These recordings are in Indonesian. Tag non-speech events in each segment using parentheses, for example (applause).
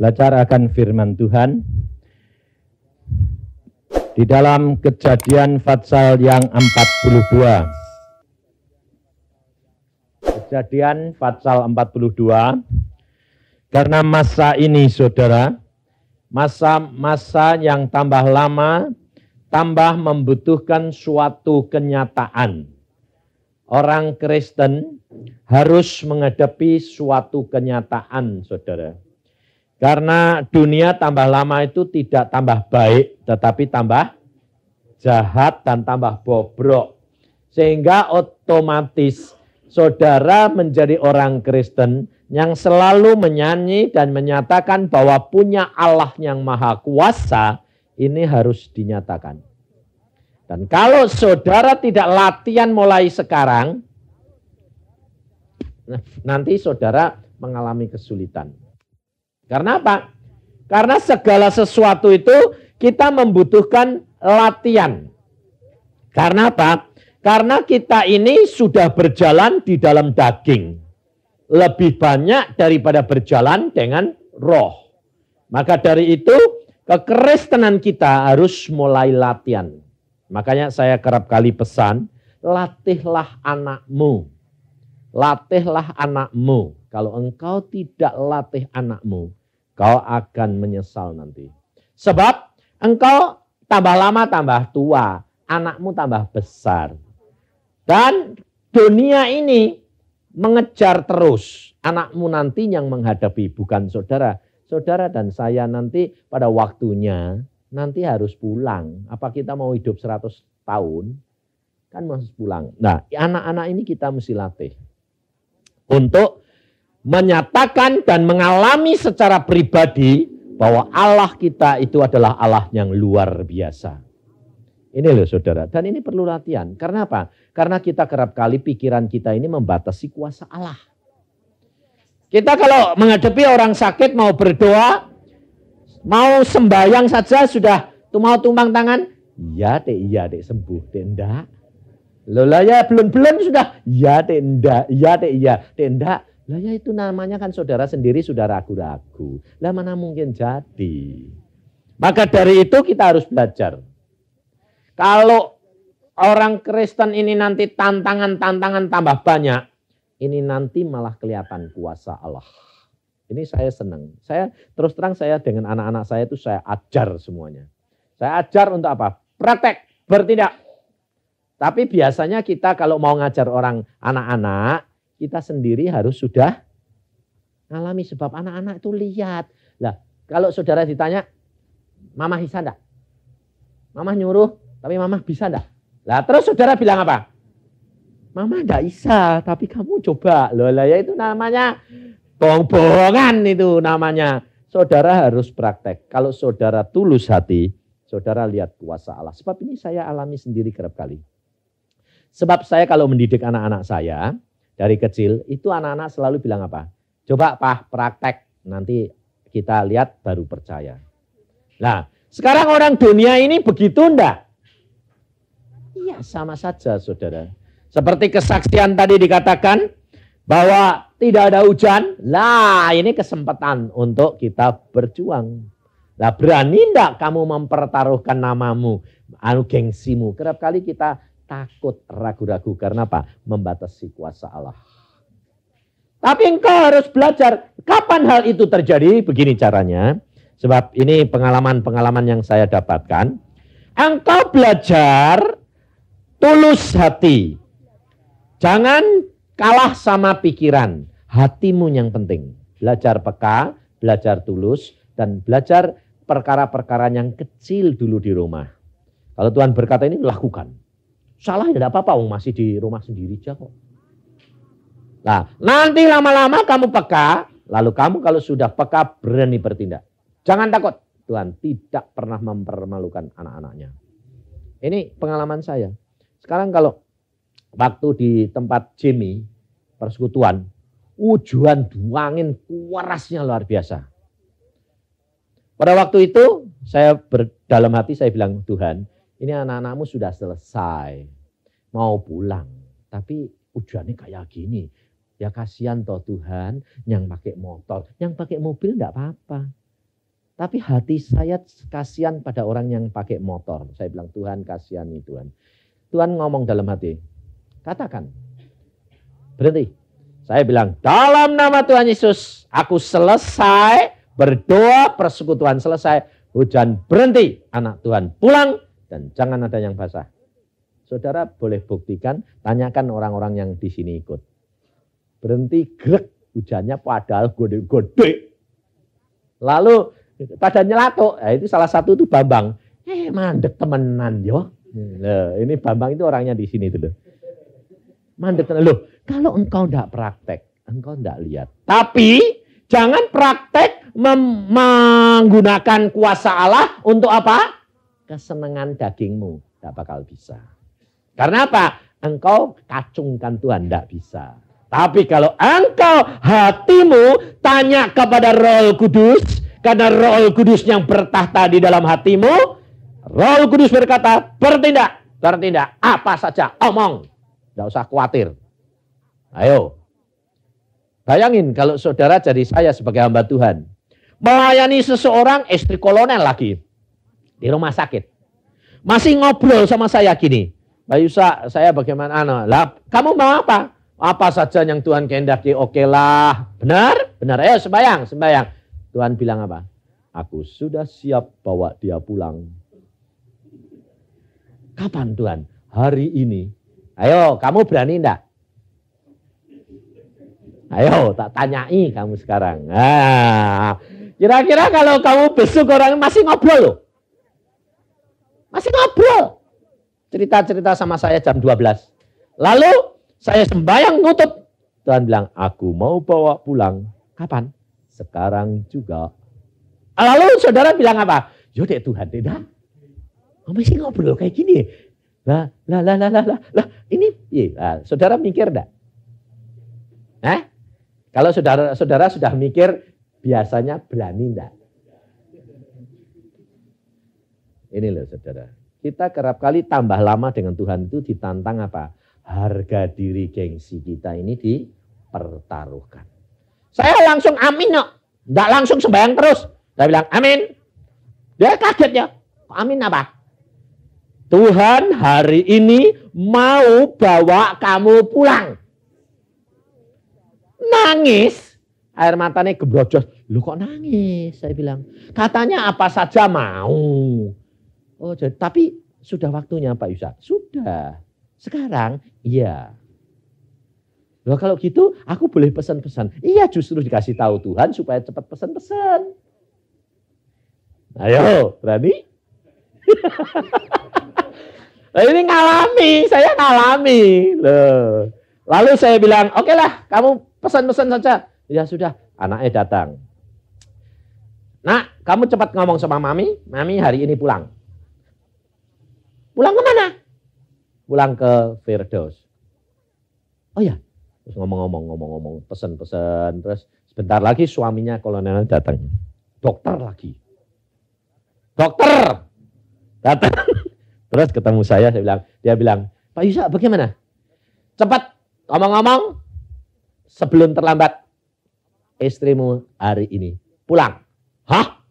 belajar akan firman Tuhan. Di dalam kejadian Fatsal yang 42. Kejadian Fatsal 42. Karena masa ini saudara, masa-masa yang tambah lama, tambah membutuhkan suatu kenyataan. Orang Kristen harus menghadapi suatu kenyataan, saudara. Karena dunia tambah lama itu tidak tambah baik, tetapi tambah jahat dan tambah bobrok. Sehingga otomatis saudara menjadi orang Kristen yang selalu menyanyi dan menyatakan bahwa punya Allah yang maha kuasa, ini harus dinyatakan. Dan kalau saudara tidak latihan mulai sekarang, nanti saudara mengalami kesulitan. Karena apa? Karena segala sesuatu itu kita membutuhkan latihan. Karena apa? Karena kita ini sudah berjalan di dalam daging. Lebih banyak daripada berjalan dengan roh. Maka dari itu kekristenan kita harus mulai latihan. Makanya saya kerap kali pesan, latihlah anakmu. Latihlah anakmu. Kalau engkau tidak latih anakmu, Kau akan menyesal nanti. Sebab engkau tambah lama tambah tua, anakmu tambah besar. Dan dunia ini mengejar terus anakmu nanti yang menghadapi bukan saudara. Saudara dan saya nanti pada waktunya nanti harus pulang. Apa kita mau hidup 100 tahun? Kan harus pulang. Nah, anak-anak ini kita mesti latih. Untuk menyatakan dan mengalami secara pribadi bahwa Allah kita itu adalah Allah yang luar biasa. Ini loh saudara, dan ini perlu latihan. Karena apa? Karena kita kerap kali pikiran kita ini membatasi kuasa Allah. Kita kalau menghadapi orang sakit mau berdoa, mau sembahyang saja sudah mau tumbang tangan, ya, iya deh, iya deh, sembuh Tenda, enggak. Loh lah ya belum belum sudah, ya, iya deh, enggak, iya deh, iya tenda. enggak. Lah ya itu namanya kan saudara sendiri sudah ragu-ragu. Lah mana mungkin jadi. Maka dari itu kita harus belajar. Kalau orang Kristen ini nanti tantangan-tantangan tambah banyak. Ini nanti malah kelihatan kuasa Allah. Ini saya senang. Saya terus terang saya dengan anak-anak saya itu saya ajar semuanya. Saya ajar untuk apa? Praktek, bertindak. Tapi biasanya kita kalau mau ngajar orang anak-anak, kita sendiri harus sudah alami sebab anak-anak itu lihat. Lah, kalau saudara ditanya, mama bisa enggak? Mama nyuruh, tapi mama bisa enggak? Lah, terus saudara bilang apa? Mama enggak bisa, tapi kamu coba. Loh, lah ya itu namanya bohong-bohongan itu namanya. Saudara harus praktek. Kalau saudara tulus hati, saudara lihat kuasa Allah. Sebab ini saya alami sendiri kerap kali. Sebab saya kalau mendidik anak-anak saya, dari kecil itu anak-anak selalu bilang apa? Coba Pak praktek nanti kita lihat baru percaya. Nah sekarang orang dunia ini begitu ndak? Iya sama saja saudara. Seperti kesaksian tadi dikatakan bahwa tidak ada hujan. Lah ini kesempatan untuk kita berjuang. Lah berani ndak kamu mempertaruhkan namamu, anu gengsimu. Kerap kali kita takut, ragu-ragu. Karena apa? Membatasi kuasa Allah. Tapi engkau harus belajar kapan hal itu terjadi. Begini caranya. Sebab ini pengalaman-pengalaman yang saya dapatkan. Engkau belajar tulus hati. Jangan kalah sama pikiran. Hatimu yang penting. Belajar peka, belajar tulus, dan belajar perkara-perkara yang kecil dulu di rumah. Kalau Tuhan berkata ini lakukan. Salah ya tidak apa-apa, masih di rumah sendiri aja kok. Nah, nanti lama-lama kamu peka, lalu kamu kalau sudah peka berani bertindak. Jangan takut, Tuhan tidak pernah mempermalukan anak-anaknya. Ini pengalaman saya. Sekarang kalau waktu di tempat Jimmy, persekutuan, ujuan duangin kuarasnya luar biasa. Pada waktu itu saya berdalam hati saya bilang Tuhan ini anak-anakmu sudah selesai, mau pulang. Tapi hujannya kayak gini, ya kasihan toh Tuhan yang pakai motor, yang pakai mobil enggak apa-apa. Tapi hati saya kasihan pada orang yang pakai motor. Saya bilang Tuhan kasihan nih Tuhan. Tuhan ngomong dalam hati, katakan, berhenti. Saya bilang dalam nama Tuhan Yesus, aku selesai berdoa persekutuan selesai, hujan berhenti, anak Tuhan pulang, dan jangan ada yang basah. Saudara boleh buktikan, tanyakan orang-orang yang di sini ikut. Berhenti grek hujannya padahal gede-gede. Lalu pada nyelato, nah, itu salah satu itu Bambang. Eh mandek temenan yo. Hmm, nah, ini Bambang itu orangnya di sini tuh. Mandek temenan. Loh, kalau engkau tidak praktek, engkau tidak lihat. Tapi jangan praktek menggunakan kuasa Allah untuk apa? kesenangan dagingmu. Tidak bakal bisa. Karena apa? Engkau kacungkan Tuhan. Tidak bisa. Tapi kalau engkau hatimu tanya kepada roh kudus. Karena roh kudus yang bertahta di dalam hatimu. Roh kudus berkata, bertindak. Bertindak. Apa saja. Omong. Tidak usah khawatir. Ayo. Bayangin kalau saudara jadi saya sebagai hamba Tuhan. Melayani seseorang istri kolonel lagi di rumah sakit. Masih ngobrol sama saya gini. Pak Yusa, saya bagaimana? Ano? Lah, kamu mau apa? Apa saja yang Tuhan kehendaki, oke lah. Benar? Benar. Ayo sembayang, sembayang. Tuhan bilang apa? Aku sudah siap bawa dia pulang. Kapan Tuhan? Hari ini. Ayo, kamu berani enggak? Ayo, tak tanyai kamu sekarang. kira ah, kira-kira kalau kamu besuk orang masih ngobrol loh. Masih ngobrol. Cerita-cerita sama saya jam 12. Lalu saya sembahyang nutup. Tuhan bilang, aku mau bawa pulang. Kapan? Sekarang juga. Lalu saudara bilang apa? Yaudah Tuhan, tidak. Oh, masih ngobrol kayak gini. Ya? Lah, lah, lah, lah, lah, lah. lah Ini, lah, saudara mikir enggak? Eh? kalau saudara-saudara sudah mikir, biasanya berani enggak? Ini loh saudara, kita kerap kali tambah lama dengan Tuhan itu ditantang apa? Harga diri gengsi kita ini dipertaruhkan. Saya langsung amin kok. No. Nggak langsung sembahyang terus. Saya bilang amin. Dia kaget ya. Amin apa? Tuhan hari ini mau bawa kamu pulang. Nangis. Air matanya gebrojos. Lu kok nangis? Saya bilang. Katanya apa saja mau. Oh, jadi, tapi sudah waktunya Pak Yusa. Sudah. Sekarang, iya. Loh kalau gitu aku boleh pesan-pesan. Iya justru dikasih tahu Tuhan supaya cepat pesan-pesan. Ayo, berani? (laughs) nah, ini ngalami, saya ngalami. Loh. Lalu saya bilang, oke okay lah kamu pesan-pesan saja. Ya sudah, anaknya datang. Nak, kamu cepat ngomong sama mami, mami hari ini pulang. Pulang ke mana? Pulang ke Firdaus. Oh ya, terus ngomong-ngomong, ngomong-ngomong, pesen-pesen. Terus sebentar lagi suaminya kolonel datang. Dokter lagi. Dokter! Datang. (laughs) Terus ketemu saya, saya bilang, dia bilang, Pak Yusa bagaimana? Cepat, ngomong-ngomong, sebelum terlambat, istrimu hari ini pulang. Hah?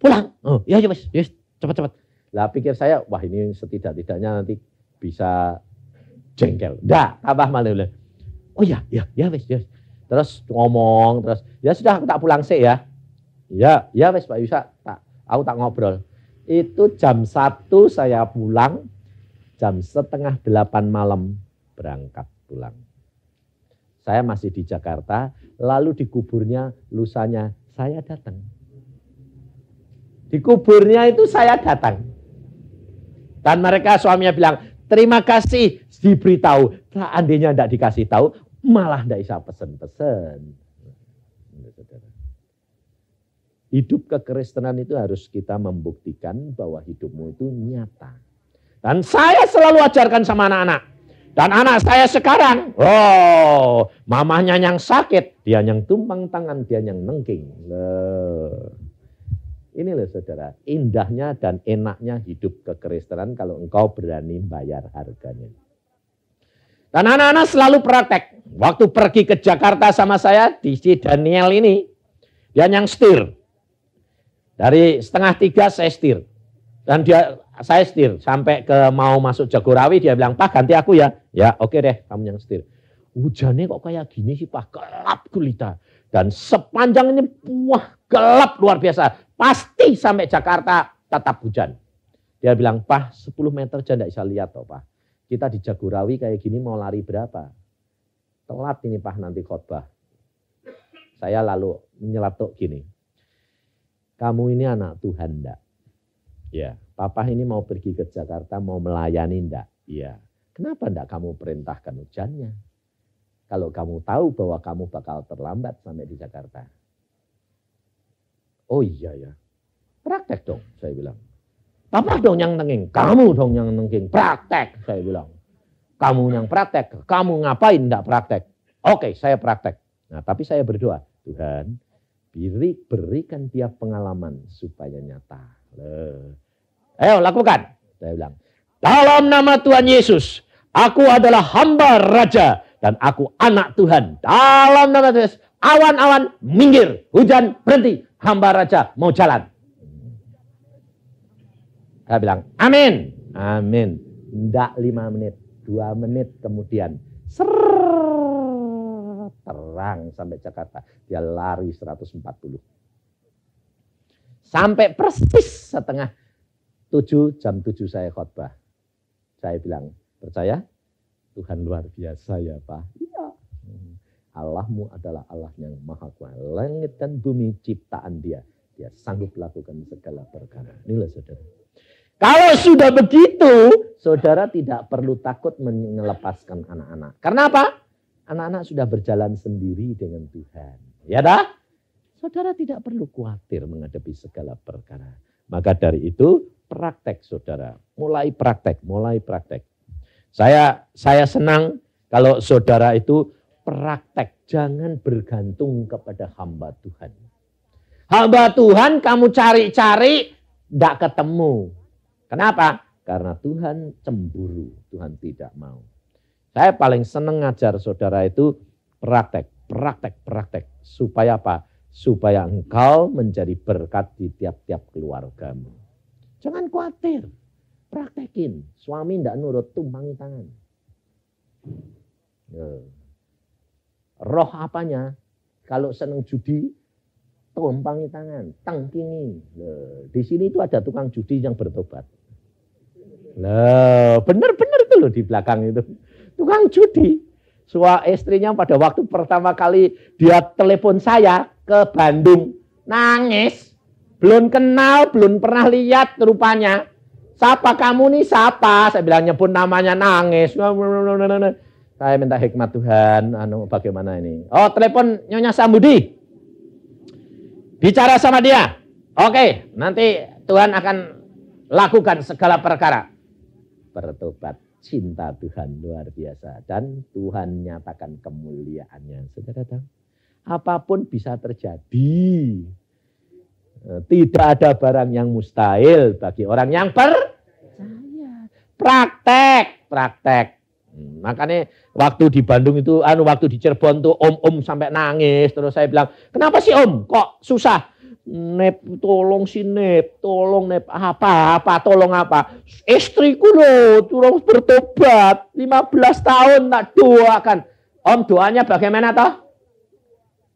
Pulang? Oh, ya, ya, yes, iya, cepat-cepat. Lah pikir saya, wah ini setidak-tidaknya nanti bisa jengkel. dah tambah malu oh ya, ya, ya wes, ya. Terus ngomong, terus ya sudah aku tak pulang sih ya. Ya, ya wes Pak Yusa, tak, aku tak ngobrol. Itu jam satu saya pulang, jam setengah delapan malam berangkat pulang. Saya masih di Jakarta, lalu di kuburnya lusanya saya datang. di kuburnya itu saya datang. Dan mereka suaminya bilang, terima kasih diberitahu. Seandainya tidak dikasih tahu, malah tidak bisa pesen-pesen. Hidup kekristenan itu harus kita membuktikan bahwa hidupmu itu nyata. Dan saya selalu ajarkan sama anak-anak. Dan anak saya sekarang, oh, mamahnya yang sakit, dia yang tumpang tangan, dia yang nengking. Loh. Ini loh saudara, indahnya dan enaknya hidup kekristenan kalau engkau berani bayar harganya. Dan anak-anak selalu praktek. Waktu pergi ke Jakarta sama saya, di si Daniel ini, dia yang setir. Dari setengah tiga saya setir. Dan dia saya setir sampai ke mau masuk Jagorawi dia bilang, "Pak, ganti aku ya." Ya, oke okay deh, kamu yang setir. Hujannya kok kayak gini sih, Pak? Gelap gulita. Dan sepanjang ini wah gelap luar biasa. Pasti sampai Jakarta tetap hujan. Dia bilang, Pak 10 meter aja tidak bisa lihat toh Pak. Kita di Jagorawi kayak gini mau lari berapa? Telat ini Pak nanti khotbah. Saya lalu menyelatuk gini. Kamu ini anak Tuhan ndak? Ya, papa ini mau pergi ke Jakarta mau melayani ndak? Ya, Kenapa ndak kamu perintahkan hujannya? Kalau kamu tahu bahwa kamu bakal terlambat sampai di Jakarta. Oh iya ya. Praktek dong, saya bilang. Papa dong yang nenging? Kamu dong yang nenging. Praktek, saya bilang. Kamu yang praktek. Kamu ngapain enggak praktek? Oke, saya praktek. Nah, tapi saya berdoa. Tuhan, beri, berikan dia pengalaman supaya nyata. Loh. Ayo, lakukan. Saya bilang. Dalam nama Tuhan Yesus, aku adalah hamba raja dan aku anak Tuhan. Dalam nama Yesus, awan-awan minggir, hujan berhenti, hamba raja mau jalan. Saya bilang, amin. Amin. Tidak lima menit, dua menit kemudian. Serrrr, terang sampai Jakarta. Dia lari 140. Sampai persis setengah tujuh, jam tujuh saya khotbah. Saya bilang, percaya? Tuhan luar biasa ya Pak. Allahmu adalah Allah yang maha kuasa. Langit dan bumi ciptaan dia. Dia sanggup lakukan segala perkara. Inilah saudara. Kalau sudah begitu, saudara tidak perlu takut melepaskan anak-anak. Karena apa? Anak-anak sudah berjalan sendiri dengan Tuhan. Ya dah? Saudara tidak perlu khawatir menghadapi segala perkara. Maka dari itu praktek saudara, mulai praktek, mulai praktek. Saya saya senang kalau saudara itu praktek, jangan bergantung kepada hamba Tuhan. Hamba Tuhan kamu cari-cari, tidak -cari, ketemu. Kenapa? Karena Tuhan cemburu, Tuhan tidak mau. Saya paling senang ngajar saudara itu praktek, praktek, praktek. Supaya apa? Supaya engkau menjadi berkat di tiap-tiap keluargamu. Jangan khawatir, praktekin. Suami tidak nurut, tumpangi tangan. Yeah. Roh apanya? Kalau seneng judi, tumpangi tangan, tangkini. Loh, di sini itu ada tukang judi yang bertobat. Loh, bener-bener itu loh di belakang itu. Tukang judi. Sua istrinya pada waktu pertama kali dia telepon saya ke Bandung. Nangis. Belum kenal, belum pernah lihat rupanya. Siapa kamu nih siapa? Saya bilang nyebut namanya nangis. Saya minta hikmat Tuhan, anu bagaimana ini? Oh, telepon Nyonya Sambudi. Bicara sama dia. Oke, nanti Tuhan akan lakukan segala perkara. Bertobat cinta Tuhan luar biasa dan Tuhan nyatakan kemuliaannya. Saudara tahu? Apapun bisa terjadi. Eh, tidak ada barang yang mustahil bagi orang yang percaya. Praktek, praktek Hmm, makanya waktu di Bandung itu, anu waktu di Cirebon tuh om-om sampai nangis. Terus saya bilang, kenapa sih om? Kok susah? Nep, tolong si Nep, tolong Nep, apa, apa, tolong apa. Istriku loh, tolong bertobat, 15 tahun tak doakan. Om doanya bagaimana toh?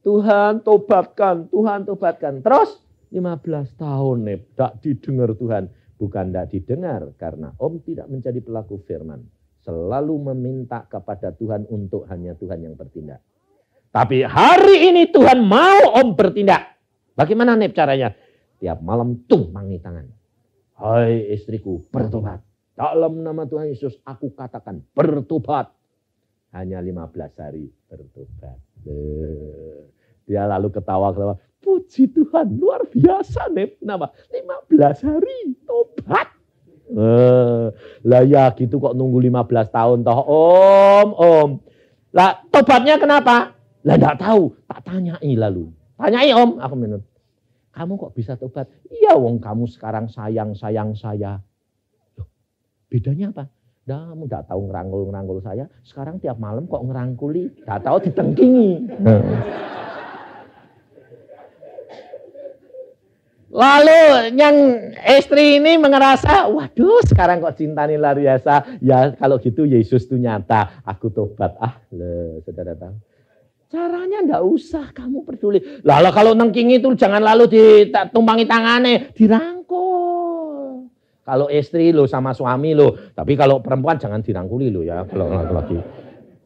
Tuhan tobatkan, Tuhan tobatkan. Terus 15 tahun Nep, tak didengar Tuhan. Bukan tak didengar, karena Om tidak menjadi pelaku firman selalu meminta kepada Tuhan untuk hanya Tuhan yang bertindak. Tapi hari ini Tuhan mau om bertindak. Bagaimana nih caranya? Tiap malam tumpangi tangan. Hai istriku, bertobat. Dalam nama Tuhan Yesus aku katakan bertobat. Hanya 15 hari bertobat. Eh, dia lalu ketawa-ketawa. Puji Tuhan, luar biasa Nep. Kenapa? 15 hari tobat. Eh, lah ya gitu kok nunggu 15 tahun toh om om. Lah tobatnya kenapa? Lah tidak tahu, tak tanyai lalu. Tanyai om, aku minum. Kamu kok bisa tobat? Iya wong kamu sekarang sayang-sayang saya. Loh, bedanya apa? Dah, kamu tidak tahu ngerangkul-ngerangkul saya. Sekarang tiap malam kok ngerangkuli. Tidak tahu ditengkingi. Hmm. Lalu yang istri ini merasa, waduh sekarang kok cinta ini luar biasa. Ya kalau gitu Yesus tuh nyata, aku tobat. Ah, le, sudah datang. Caranya ndak usah kamu peduli. Lalu kalau nengking itu jangan lalu ditumpangi tangannya, dirangkul. Kalau istri lo sama suami lo, tapi kalau perempuan jangan dirangkuli lo ya kalau lagi.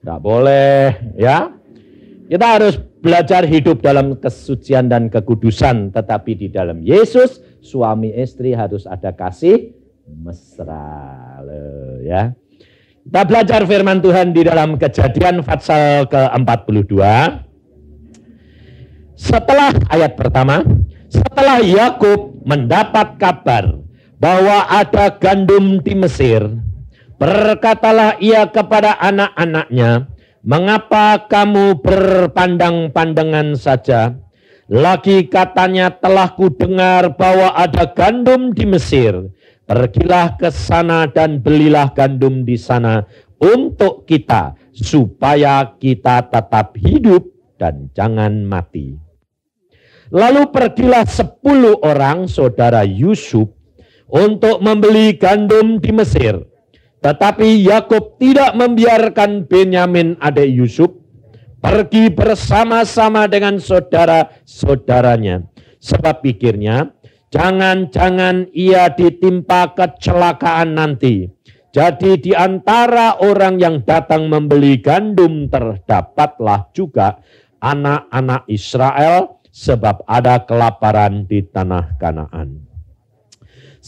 Enggak boleh, ya. Kita harus belajar hidup dalam kesucian dan kekudusan, tetapi di dalam Yesus, suami istri harus ada kasih mesra. Loh, ya. Kita belajar firman Tuhan di dalam kejadian Fatsal ke-42. Setelah ayat pertama, setelah Yakub mendapat kabar bahwa ada gandum di Mesir, berkatalah ia kepada anak-anaknya, Mengapa kamu berpandang-pandangan saja? Lagi katanya telah kudengar bahwa ada gandum di Mesir. Pergilah ke sana dan belilah gandum di sana untuk kita supaya kita tetap hidup dan jangan mati. Lalu pergilah sepuluh orang saudara Yusuf untuk membeli gandum di Mesir tetapi Yakub tidak membiarkan Benyamin adik Yusuf pergi bersama-sama dengan saudara-saudaranya. Sebab pikirnya, jangan-jangan ia ditimpa kecelakaan nanti. Jadi di antara orang yang datang membeli gandum terdapatlah juga anak-anak Israel sebab ada kelaparan di tanah Kanaan.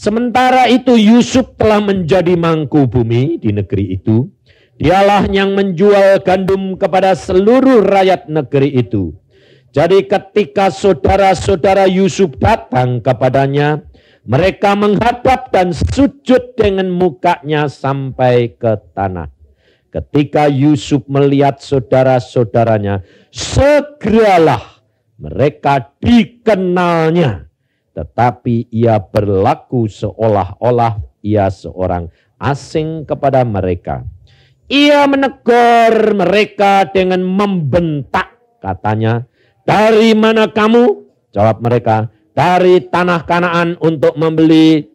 Sementara itu Yusuf telah menjadi mangku bumi di negeri itu. Dialah yang menjual gandum kepada seluruh rakyat negeri itu. Jadi ketika saudara-saudara Yusuf datang kepadanya, mereka menghadap dan sujud dengan mukanya sampai ke tanah. Ketika Yusuf melihat saudara-saudaranya, segeralah mereka dikenalnya tetapi ia berlaku seolah-olah ia seorang asing kepada mereka. Ia menegur mereka dengan membentak, katanya, "Dari mana kamu?" Jawab mereka, "Dari tanah Kanaan untuk membeli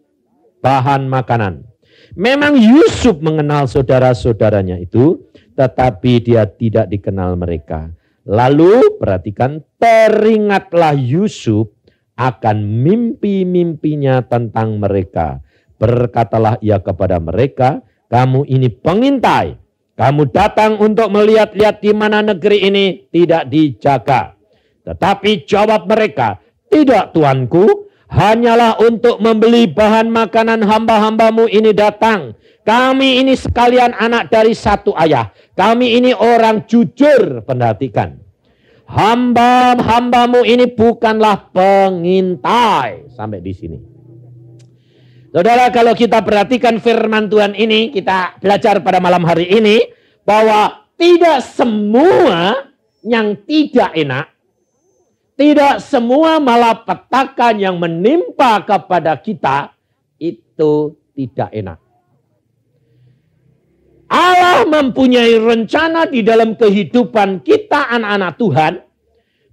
bahan makanan." Memang Yusuf mengenal saudara-saudaranya itu, tetapi dia tidak dikenal mereka. Lalu perhatikan, teringatlah Yusuf akan mimpi-mimpinya tentang mereka. Berkatalah ia kepada mereka, kamu ini pengintai. Kamu datang untuk melihat-lihat di mana negeri ini tidak dijaga. Tetapi jawab mereka, tidak tuanku, hanyalah untuk membeli bahan makanan hamba-hambamu ini datang. Kami ini sekalian anak dari satu ayah. Kami ini orang jujur, perhatikan. Hamba-hambamu ini bukanlah pengintai. Sampai di sini. Saudara, kalau kita perhatikan firman Tuhan ini, kita belajar pada malam hari ini bahwa tidak semua yang tidak enak, tidak semua malapetaka yang menimpa kepada kita itu tidak enak. Allah mempunyai rencana di dalam kehidupan kita anak-anak Tuhan.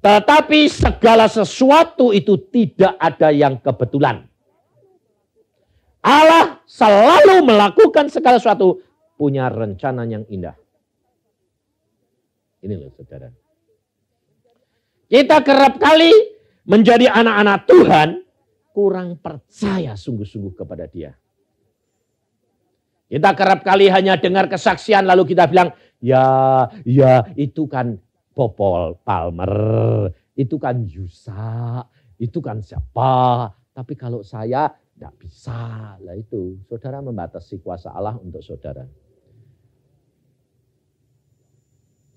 Tetapi segala sesuatu itu tidak ada yang kebetulan. Allah selalu melakukan segala sesuatu punya rencana yang indah. Ini loh saudara. Kita kerap kali menjadi anak-anak Tuhan kurang percaya sungguh-sungguh kepada dia. Kita kerap kali hanya dengar kesaksian lalu kita bilang, ya, ya itu kan Popol Palmer, itu kan Yusa, itu kan siapa. Tapi kalau saya tidak bisa lah itu. Saudara membatasi kuasa Allah untuk saudara.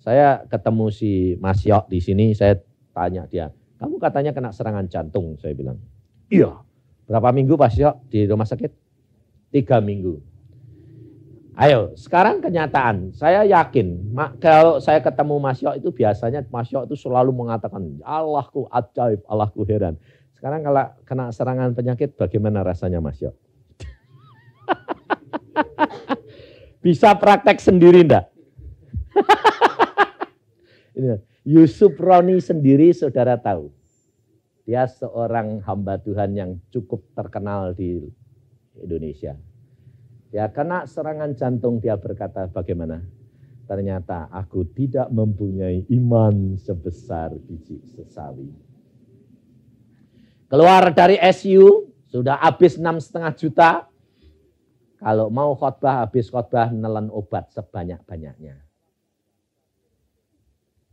Saya ketemu si Mas Yok di sini, saya tanya dia, kamu katanya kena serangan jantung, saya bilang. Iya. Berapa minggu Pak Yok di rumah sakit? Tiga minggu. Ayo, sekarang kenyataan. Saya yakin, kalau saya ketemu Mas Yoh itu biasanya Mas Yoh itu selalu mengatakan, Allahku ajaib, Allahku heran. Sekarang kalau kena serangan penyakit, bagaimana rasanya Mas Yoh? (laughs) Bisa praktek sendiri enggak? (laughs) Yusuf Roni sendiri saudara tahu. Dia seorang hamba Tuhan yang cukup terkenal di Indonesia Ya, kena serangan jantung dia berkata bagaimana? Ternyata aku tidak mempunyai iman sebesar biji sesawi. Keluar dari SU, sudah habis enam setengah juta. Kalau mau khotbah, habis khotbah nelen obat sebanyak-banyaknya.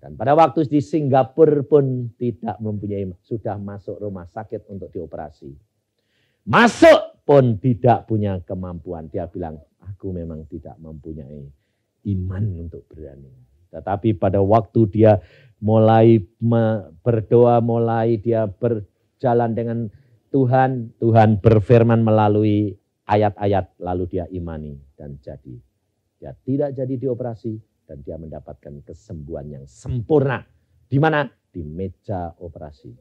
Dan pada waktu di Singapura pun tidak mempunyai, sudah masuk rumah sakit untuk dioperasi. Masuk pun tidak punya kemampuan. Dia bilang, aku memang tidak mempunyai iman untuk berani. Tetapi pada waktu dia mulai berdoa, mulai dia berjalan dengan Tuhan, Tuhan berfirman melalui ayat-ayat lalu dia imani dan jadi. Dia tidak jadi dioperasi dan dia mendapatkan kesembuhan yang sempurna. Di mana? Di meja operasi.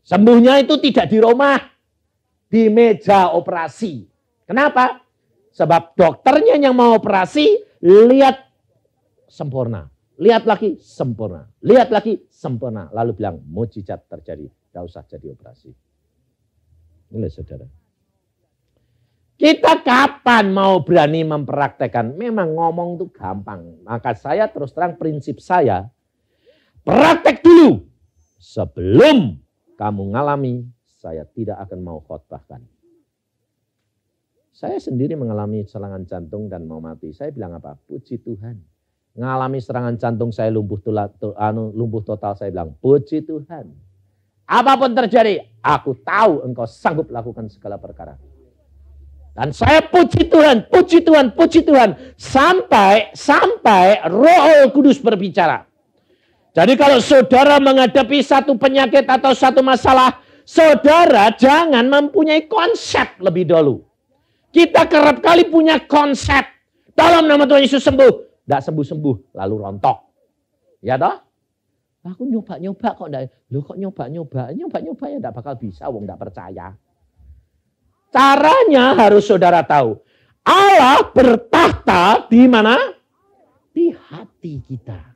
Sembuhnya itu tidak di rumah, di meja operasi. Kenapa? Sebab dokternya yang mau operasi lihat sempurna. Lihat lagi sempurna. Lihat lagi sempurna. Lalu bilang mujizat terjadi. Tidak usah jadi operasi. Ini saudara. Kita kapan mau berani mempraktekkan? Memang ngomong itu gampang. Maka saya terus terang prinsip saya. Praktek dulu. Sebelum kamu ngalami saya tidak akan mau khotbahkan. Saya sendiri mengalami serangan jantung dan mau mati. Saya bilang apa? Puji Tuhan. Mengalami serangan jantung saya lumpuh, tula, tu, anu, lumpuh total, saya bilang puji Tuhan. Apapun terjadi, aku tahu engkau sanggup lakukan segala perkara. Dan saya puji Tuhan, puji Tuhan, puji Tuhan. Sampai, sampai roh kudus berbicara. Jadi kalau saudara menghadapi satu penyakit atau satu masalah, Saudara jangan mempunyai konsep lebih dulu. Kita kerap kali punya konsep. Dalam nama Tuhan Yesus sembuh. Tidak sembuh-sembuh, lalu rontok. Ya toh? Aku nyoba-nyoba kok enggak. Loh kok nyoba-nyoba? Nyoba-nyoba ya enggak bakal bisa, wong enggak percaya. Caranya harus saudara tahu. Allah bertahta di mana? Di hati kita.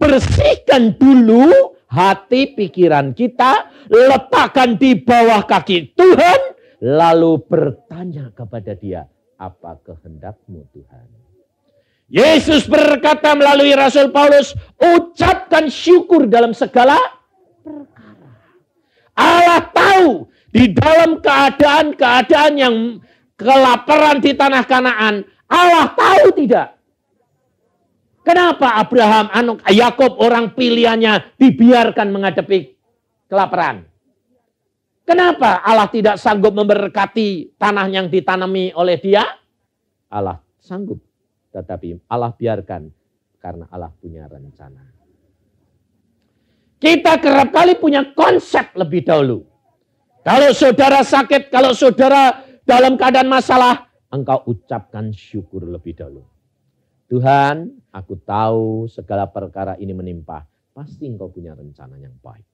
Bersihkan dulu hati pikiran kita, letakkan di bawah kaki Tuhan, lalu bertanya kepada dia, apa kehendakmu Tuhan? Yesus berkata melalui Rasul Paulus, ucapkan syukur dalam segala perkara. Allah tahu di dalam keadaan-keadaan yang kelaparan di tanah Kanaan, Allah tahu tidak Kenapa Abraham, Anuk, Yakob orang pilihannya dibiarkan menghadapi kelaparan? Kenapa Allah tidak sanggup memberkati tanah yang ditanami oleh dia? Allah sanggup, tetapi Allah biarkan karena Allah punya rencana. Kita kerap kali punya konsep lebih dahulu. Kalau saudara sakit, kalau saudara dalam keadaan masalah, engkau ucapkan syukur lebih dahulu. Tuhan, aku tahu segala perkara ini menimpa. Pasti engkau punya rencana yang baik.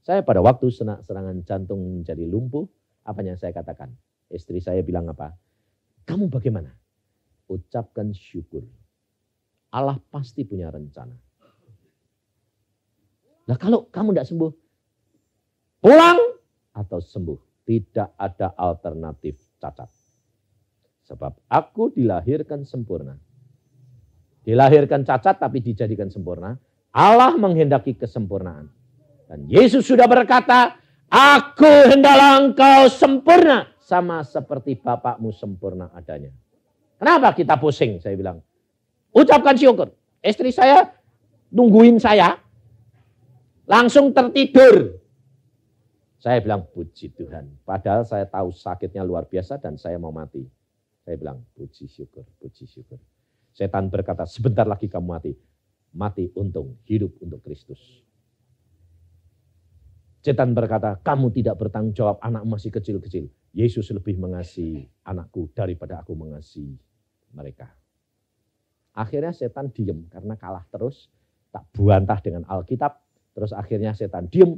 Saya pada waktu serangan jantung menjadi lumpuh, apa yang saya katakan? Istri saya bilang apa? Kamu bagaimana? Ucapkan syukur. Allah pasti punya rencana. Nah kalau kamu tidak sembuh, pulang atau sembuh. Tidak ada alternatif cacat. Sebab aku dilahirkan sempurna Dilahirkan cacat tapi dijadikan sempurna. Allah menghendaki kesempurnaan. Dan Yesus sudah berkata, Aku hendaklah engkau sempurna. Sama seperti Bapakmu sempurna adanya. Kenapa kita pusing? Saya bilang. Ucapkan syukur. Istri saya nungguin saya. Langsung tertidur. Saya bilang puji Tuhan. Padahal saya tahu sakitnya luar biasa dan saya mau mati. Saya bilang puji syukur, puji syukur. Setan berkata, sebentar lagi kamu mati. Mati untung, hidup untuk Kristus. Setan berkata, kamu tidak bertanggung jawab, anak masih kecil-kecil. Yesus lebih mengasihi anakku daripada aku mengasihi mereka. Akhirnya setan diem karena kalah terus, tak buantah dengan Alkitab. Terus akhirnya setan diem,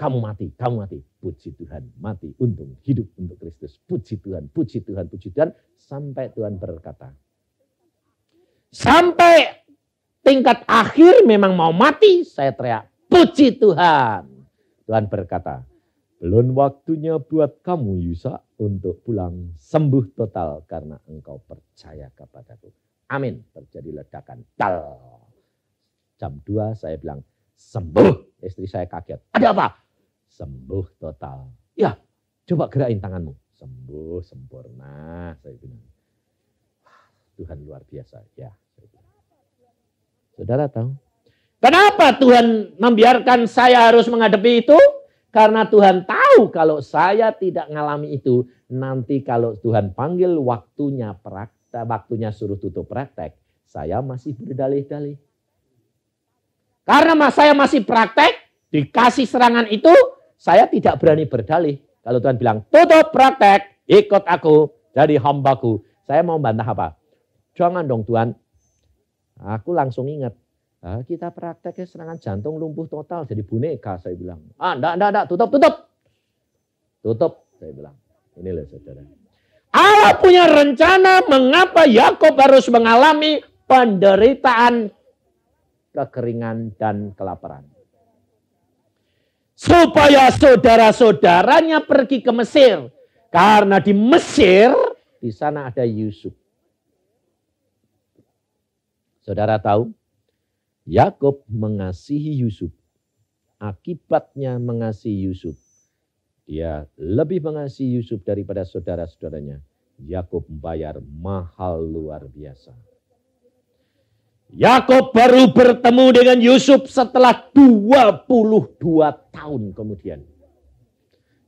kamu mati, kamu mati. Puji Tuhan, mati, untung, hidup untuk Kristus. Puji Tuhan, puji Tuhan, puji Tuhan. Sampai Tuhan berkata, Sampai tingkat akhir memang mau mati, saya teriak, puji Tuhan. Tuhan berkata, belum waktunya buat kamu Yusa untuk pulang sembuh total karena engkau percaya kepadaku. Amin. Terjadi ledakan. Tal. Jam 2 saya bilang, sembuh. Istri saya kaget. Ada apa? Sembuh total. Ya, coba gerakin tanganmu. Sembuh sempurna. Saya bilang. Tuhan luar biasa. Ya, Saudara tahu? Kenapa Tuhan membiarkan saya harus menghadapi itu? Karena Tuhan tahu kalau saya tidak mengalami itu, nanti kalau Tuhan panggil waktunya praktek, waktunya suruh tutup praktek, saya masih berdalih-dalih. Karena saya masih praktek, dikasih serangan itu, saya tidak berani berdalih. Kalau Tuhan bilang, tutup praktek, ikut aku, jadi hambaku. Saya mau bantah apa? Jangan dong Tuhan. Aku langsung ingat. Ah, kita prakteknya serangan jantung lumpuh total jadi boneka saya bilang. Ah, enggak, enggak, enggak, tutup, tutup. Tutup, saya bilang. Ini loh saudara. Allah punya rencana mengapa Yakob harus mengalami penderitaan, kekeringan, dan kelaparan. Supaya saudara-saudaranya pergi ke Mesir. Karena di Mesir, di sana ada Yusuf. Saudara tahu, Yakob mengasihi Yusuf. Akibatnya mengasihi Yusuf. Dia lebih mengasihi Yusuf daripada saudara-saudaranya. Yakob membayar mahal luar biasa. Yakob baru bertemu dengan Yusuf setelah 22 tahun kemudian.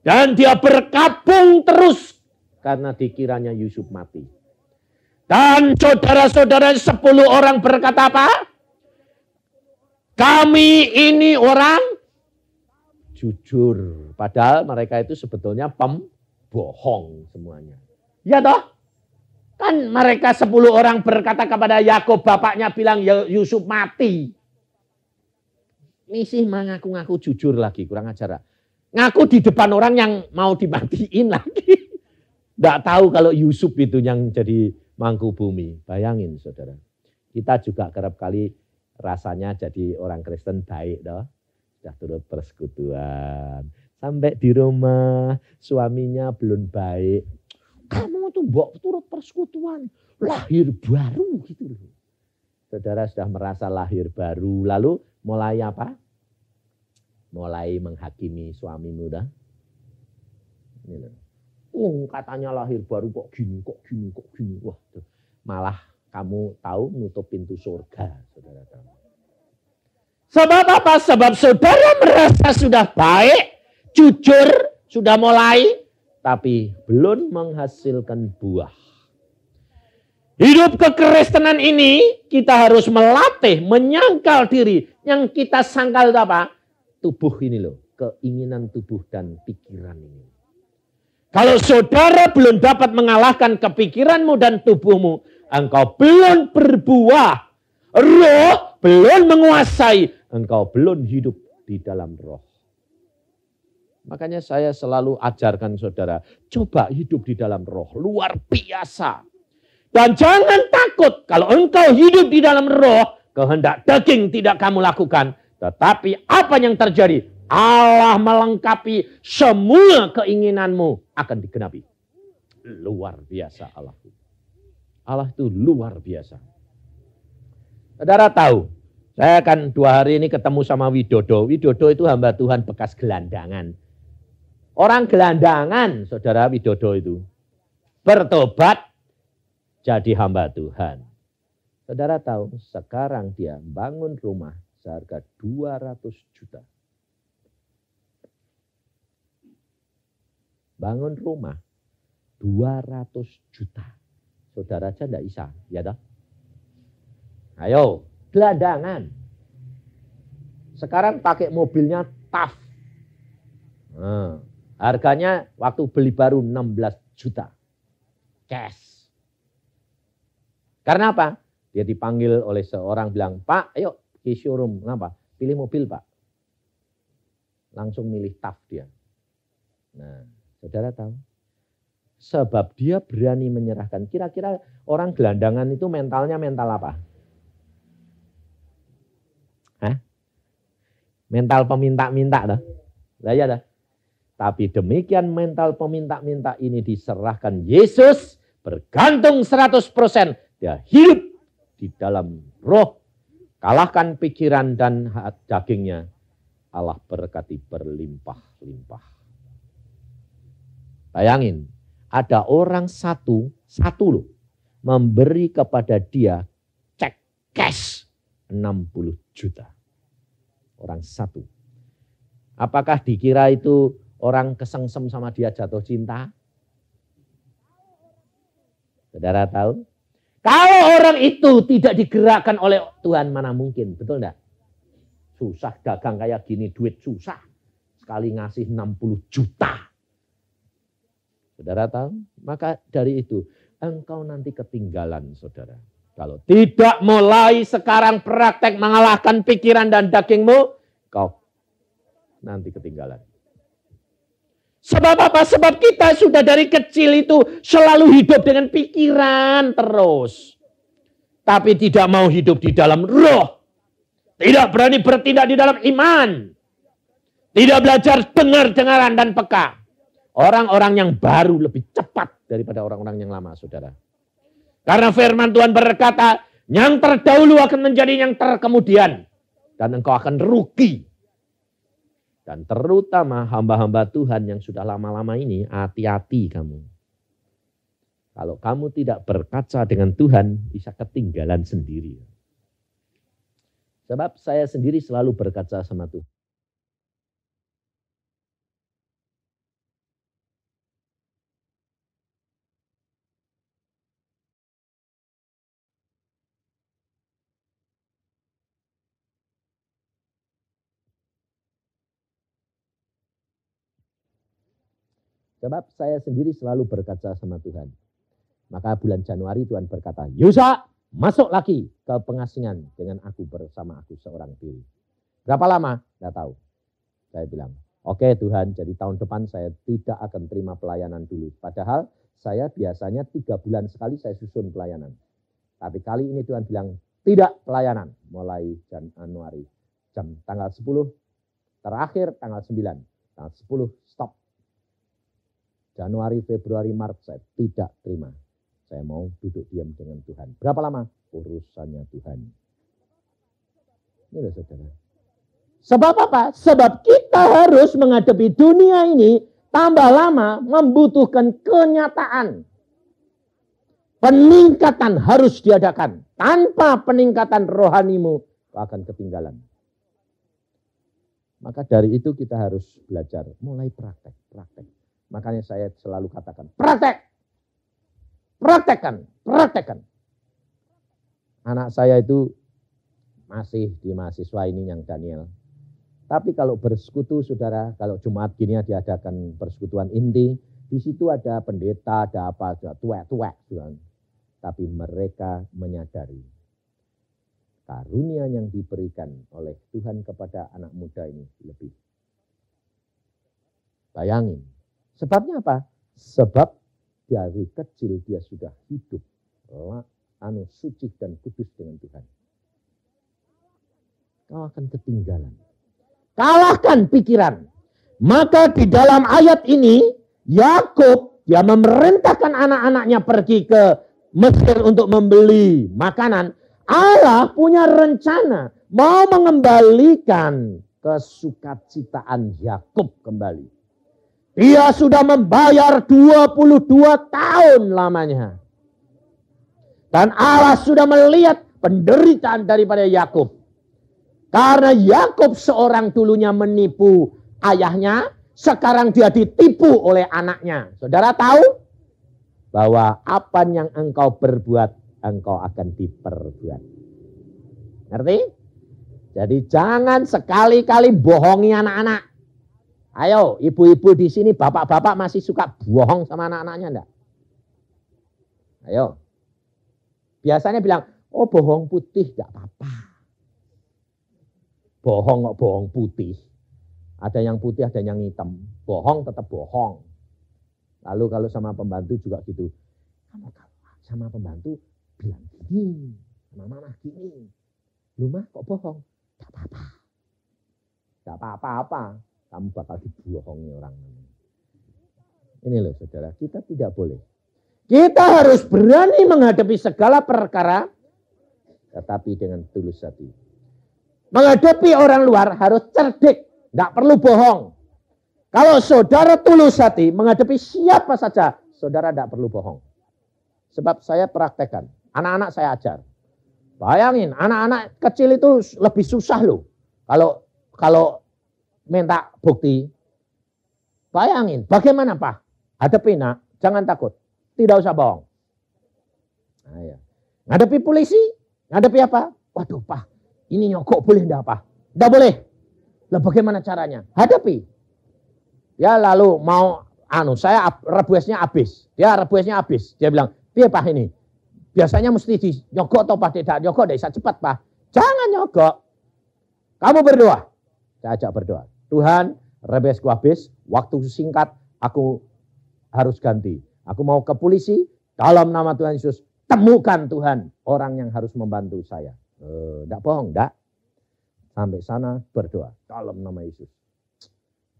Dan dia berkabung terus karena dikiranya Yusuf mati. Dan saudara-saudara sepuluh orang berkata apa? Kami ini orang jujur. Padahal mereka itu sebetulnya pembohong semuanya. Ya toh? Kan mereka sepuluh orang berkata kepada Yakob, bapaknya bilang ya, Yusuf mati. Misi mengaku-ngaku jujur lagi, kurang ajar. Ngaku di depan orang yang mau dimatiin lagi. Tidak (laughs) tahu kalau Yusuf itu yang jadi mangku bumi. Bayangin saudara, kita juga kerap kali rasanya jadi orang Kristen baik toh. Sudah turut persekutuan. Sampai di rumah suaminya belum baik. Kamu tuh mbok turut persekutuan. Lahir baru gitu loh. Saudara sudah merasa lahir baru. Lalu mulai apa? Mulai menghakimi suamimu dah. Ini Oh, katanya lahir baru kok gini, kok gini, kok gini. Wah, tuh. malah kamu tahu nutup pintu surga, saudara Sebab apa? Sebab saudara merasa sudah baik, jujur, sudah mulai, tapi belum menghasilkan buah. Hidup kekristenan ini kita harus melatih, menyangkal diri. Yang kita sangkal itu apa? Tubuh ini loh, keinginan tubuh dan pikiran ini. Kalau saudara belum dapat mengalahkan kepikiranmu dan tubuhmu, engkau belum berbuah. Roh belum menguasai, engkau belum hidup di dalam roh. Makanya saya selalu ajarkan saudara, coba hidup di dalam roh, luar biasa. Dan jangan takut kalau engkau hidup di dalam roh, kehendak daging tidak kamu lakukan. Tetapi apa yang terjadi? Allah melengkapi semua keinginanmu akan digenapi. Luar biasa Allah itu. Allah itu luar biasa. Saudara tahu, saya kan dua hari ini ketemu sama Widodo. Widodo itu hamba Tuhan bekas gelandangan. Orang gelandangan, saudara Widodo itu. Bertobat jadi hamba Tuhan. Saudara tahu, sekarang dia bangun rumah seharga 200 juta. bangun rumah 200 juta. Saudara aja enggak bisa, ya dah. Ayo, gelandangan. Sekarang pakai mobilnya TAF. Nah, harganya waktu beli baru 16 juta. Cash. Karena apa? Dia dipanggil oleh seorang bilang, Pak, ayo ke showroom. Kenapa? Pilih mobil, Pak. Langsung milih TAF dia. Nah, Saudara tahu? Sebab dia berani menyerahkan. Kira-kira orang gelandangan itu mentalnya mental apa? Hah? Mental peminta-minta dah. Lah ya dah. Tapi demikian mental peminta-minta ini diserahkan Yesus bergantung 100%. Dia hidup di dalam roh. Kalahkan pikiran dan dagingnya. Allah berkati berlimpah-limpah. Bayangin, ada orang satu, satu loh, memberi kepada dia cek cash 60 juta. Orang satu. Apakah dikira itu orang kesengsem sama dia jatuh cinta? Saudara tahu? Kalau orang itu tidak digerakkan oleh Tuhan mana mungkin, betul enggak? Susah dagang kayak gini, duit susah. Sekali ngasih 60 juta Saudara tahu? Maka dari itu, engkau nanti ketinggalan saudara. Kalau tidak mulai sekarang praktek mengalahkan pikiran dan dagingmu, kau nanti ketinggalan. Sebab apa? Sebab kita sudah dari kecil itu selalu hidup dengan pikiran terus. Tapi tidak mau hidup di dalam roh. Tidak berani bertindak di dalam iman. Tidak belajar dengar, dengaran, dan peka. Orang-orang yang baru lebih cepat daripada orang-orang yang lama, saudara. Karena firman Tuhan berkata, yang terdahulu akan menjadi yang terkemudian. Dan engkau akan rugi. Dan terutama hamba-hamba Tuhan yang sudah lama-lama ini, hati-hati kamu. Kalau kamu tidak berkaca dengan Tuhan, bisa ketinggalan sendiri. Sebab saya sendiri selalu berkaca sama Tuhan. Sebab saya sendiri selalu berkaca sama Tuhan. Maka bulan Januari Tuhan berkata, Yusa, masuk lagi ke pengasingan dengan aku bersama aku seorang diri. Berapa lama? Tidak tahu. Saya bilang, oke okay, Tuhan, jadi tahun depan saya tidak akan terima pelayanan dulu. Padahal saya biasanya tiga bulan sekali saya susun pelayanan. Tapi kali ini Tuhan bilang, tidak pelayanan mulai Januari. Jam tanggal 10, terakhir tanggal 9. Tanggal 10 stop Januari, Februari, Maret saya tidak terima. Saya mau duduk diam dengan Tuhan. Berapa lama? Urusannya Tuhan. Ini saudara. Sebab apa? Sebab kita harus menghadapi dunia ini tambah lama membutuhkan kenyataan. Peningkatan harus diadakan. Tanpa peningkatan rohanimu akan ketinggalan. Maka dari itu kita harus belajar mulai praktek, praktek, Makanya saya selalu katakan, praktek. Praktekkan, praktekkan. Anak saya itu masih di mahasiswa ini yang Daniel. Tapi kalau bersekutu saudara, kalau Jumat gini ya diadakan persekutuan inti, di situ ada pendeta, ada apa, ada tua-tua. Tapi mereka menyadari karunia yang diberikan oleh Tuhan kepada anak muda ini lebih. Bayangin, Sebabnya apa? Sebab dari kecil dia sudah hidup anu suci dan kudus dengan Tuhan. Kau akan ketinggalan. Kalahkan pikiran. Maka di dalam ayat ini Yakub dia memerintahkan anak-anaknya pergi ke Mesir untuk membeli makanan. Allah punya rencana mau mengembalikan kesukacitaan Yakub kembali. Dia sudah membayar 22 tahun lamanya. Dan Allah sudah melihat penderitaan daripada Yakub. Karena Yakub seorang dulunya menipu ayahnya, sekarang dia ditipu oleh anaknya. Saudara tahu bahwa apa yang engkau berbuat, engkau akan diperbuat. Ngerti? Jadi jangan sekali-kali bohongi anak-anak. Ayo, ibu-ibu di sini, bapak-bapak masih suka bohong sama anak-anaknya enggak? Ayo. Biasanya bilang, oh bohong putih enggak apa-apa. Bohong kok bohong putih. Ada yang putih, ada yang hitam. Bohong tetap bohong. Lalu kalau sama pembantu juga gitu. Kamu kalau sama pembantu bilang gini, sama mama gini. Lu kok bohong? Enggak apa-apa. Enggak apa-apa kamu bakal dibohongi orang namanya. Ini loh saudara, kita tidak boleh. Kita harus berani menghadapi segala perkara, tetapi dengan tulus hati. Menghadapi orang luar harus cerdik, tidak perlu bohong. Kalau saudara tulus hati menghadapi siapa saja, saudara tidak perlu bohong. Sebab saya praktekkan, anak-anak saya ajar. Bayangin, anak-anak kecil itu lebih susah loh. Kalau kalau minta bukti. Bayangin, bagaimana Pak? Hadapi nak, jangan takut. Tidak usah bohong. Nah, ya. Ngadepi polisi, ngadepi apa? Waduh Pak, ini nyokok boleh enggak Pak? Enggak boleh. Lah bagaimana caranya? Hadapi. Ya lalu mau anu saya rebuesnya habis. Ya rebuesnya habis. Dia bilang, "Piye Pak ini? Biasanya mesti di nyogok atau Pak tidak nyogok, tidak bisa cepat Pak. Jangan nyokok. Kamu berdoa." Saya ajak berdoa. Tuhan, rebesku habis, waktu singkat, aku harus ganti. Aku mau ke polisi, dalam nama Tuhan Yesus, temukan Tuhan orang yang harus membantu saya. Tidak eh, e, bohong, tidak. Sampai sana berdoa, dalam nama Yesus.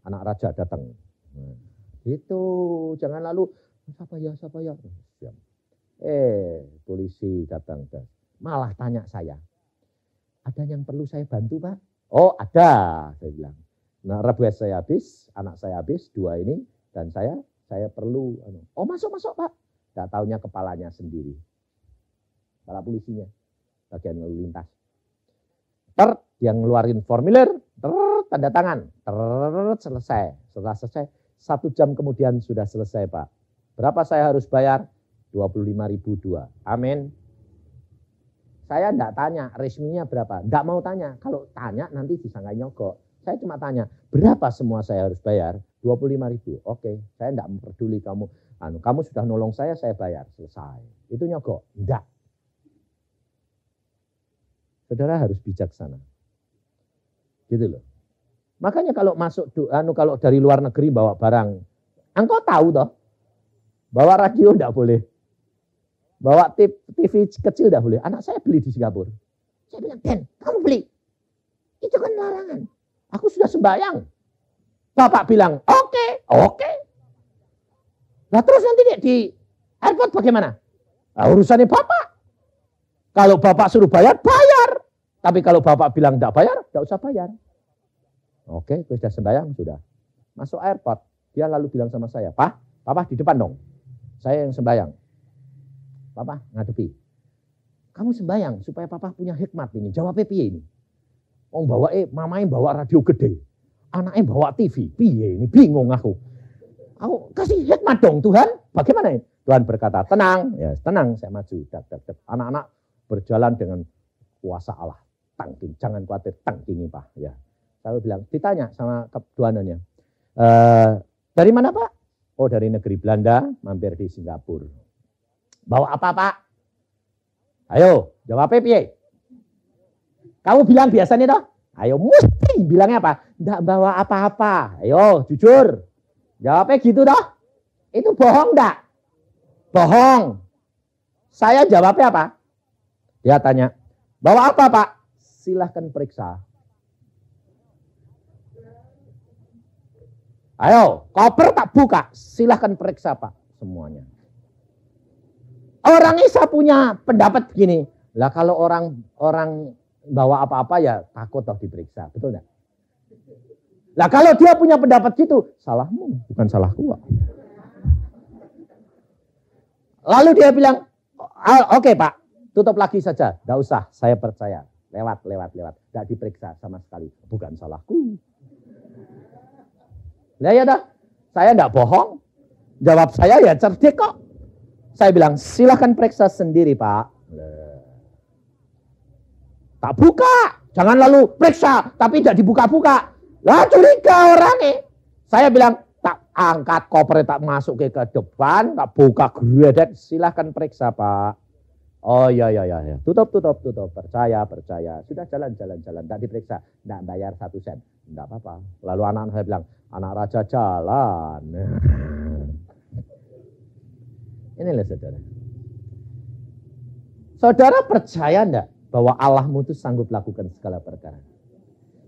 Anak raja datang. Hmm. Nah, Itu, jangan lalu, siapa ya, siapa ya. Eh, polisi datang. Malah tanya saya, ada yang perlu saya bantu Pak? Oh ada, saya bilang. Nah, Rabu saya habis, anak saya habis, dua ini, dan saya saya perlu, anu. oh masuk masuk pak, tidak tahunya kepalanya sendiri. Para polisinya, bagian lalu lintas. Ter, dia ngeluarin formulir, ter, tanda tangan, ter, selesai. Setelah selesai, satu jam kemudian sudah selesai pak. Berapa saya harus bayar? 25.002. Amin. Saya enggak tanya resminya berapa. Enggak mau tanya. Kalau tanya nanti disangka nyogok saya cuma tanya, berapa semua saya harus bayar? 25 ribu. Oke, saya tidak peduli kamu. Anu, kamu sudah nolong saya, saya bayar. Selesai. Itu nyogok? Enggak. Saudara harus bijaksana. Gitu loh. Makanya kalau masuk anu kalau dari luar negeri bawa barang, engkau tahu toh. Bawa radio tidak boleh. Bawa TV kecil tidak boleh. Anak saya beli di Singapura. Saya bilang, Ben, kamu beli. Itu kan larangan. Aku sudah sembahyang. Bapak bilang, oke, okay, oke. Okay. Nah terus nanti di airport bagaimana? Nah, urusannya bapak. Kalau bapak suruh bayar, bayar. Tapi kalau bapak bilang tidak bayar, tidak usah bayar. Oke, okay, sudah sembahyang, sudah. Masuk airport, dia lalu bilang sama saya, Pak, Papa di depan dong. Saya yang sembahyang. Papa ngadepi. Kamu sembahyang supaya papa punya hikmat ini. jawab PPI ini? Wong bawa eh, mamain bawa radio gede. Anaknya bawa TV. Piye ini bingung aku. Aku kasih hikmat dong Tuhan. Bagaimana ini? Tuhan berkata, tenang, ya tenang saya maju. Anak-anak berjalan dengan kuasa Allah. Tangking, jangan khawatir, tangkingi Pak. Ya. Lalu bilang, ditanya sama tuanannya, E, eh, dari mana Pak? Oh dari negeri Belanda, mampir di Singapura. Bawa apa Pak? Ayo, jawab piye? Kamu bilang biasanya toh? Ayo mesti bilangnya apa? Enggak bawa apa-apa. Ayo jujur. Jawabnya gitu toh? Itu bohong enggak? Bohong. Saya jawabnya apa? Dia tanya, bawa apa pak? Silahkan periksa. Ayo, koper tak buka. Silahkan periksa pak semuanya. Orang Isa punya pendapat begini. Lah kalau orang orang bawa apa-apa ya takut toh diperiksa, betul Nah Lah kalau dia punya pendapat gitu, salahmu bukan salahku. Lalu dia bilang, ah, oke okay, pak, tutup lagi saja, gak usah, saya percaya. Lewat, lewat, lewat, gak diperiksa sama sekali, bukan salahku. Lah ya dah, saya nggak bohong, jawab saya ya cerdik kok. Saya bilang silahkan periksa sendiri pak tak buka. Jangan lalu periksa, tapi tidak dibuka-buka. Lah curiga orang nih. Saya bilang, tak angkat koper, tak masuk ke, ke depan, tak buka gredek, silahkan periksa Pak. Oh iya iya iya, tutup tutup tutup, percaya percaya, sudah jalan jalan jalan, tak diperiksa, tidak bayar satu sen, tidak apa-apa. Lalu anak-anak saya bilang, anak raja jalan. (laughs) Ini lah saudara. Saudara percaya enggak bahwa Allahmu itu sanggup lakukan segala perkara.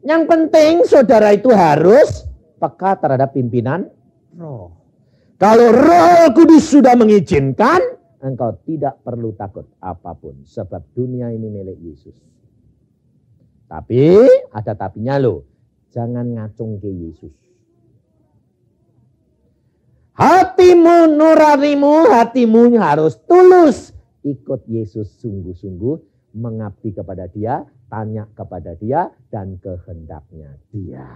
Yang penting saudara itu harus peka terhadap pimpinan roh. Kalau roh kudus sudah mengizinkan, engkau tidak perlu takut apapun. Sebab dunia ini milik Yesus. Tapi ada tapinya loh. Jangan ngacung ke Yesus. Hatimu, nuranimu, hatimu harus tulus. Ikut Yesus sungguh-sungguh mengabdi kepada dia, tanya kepada dia, dan kehendaknya dia.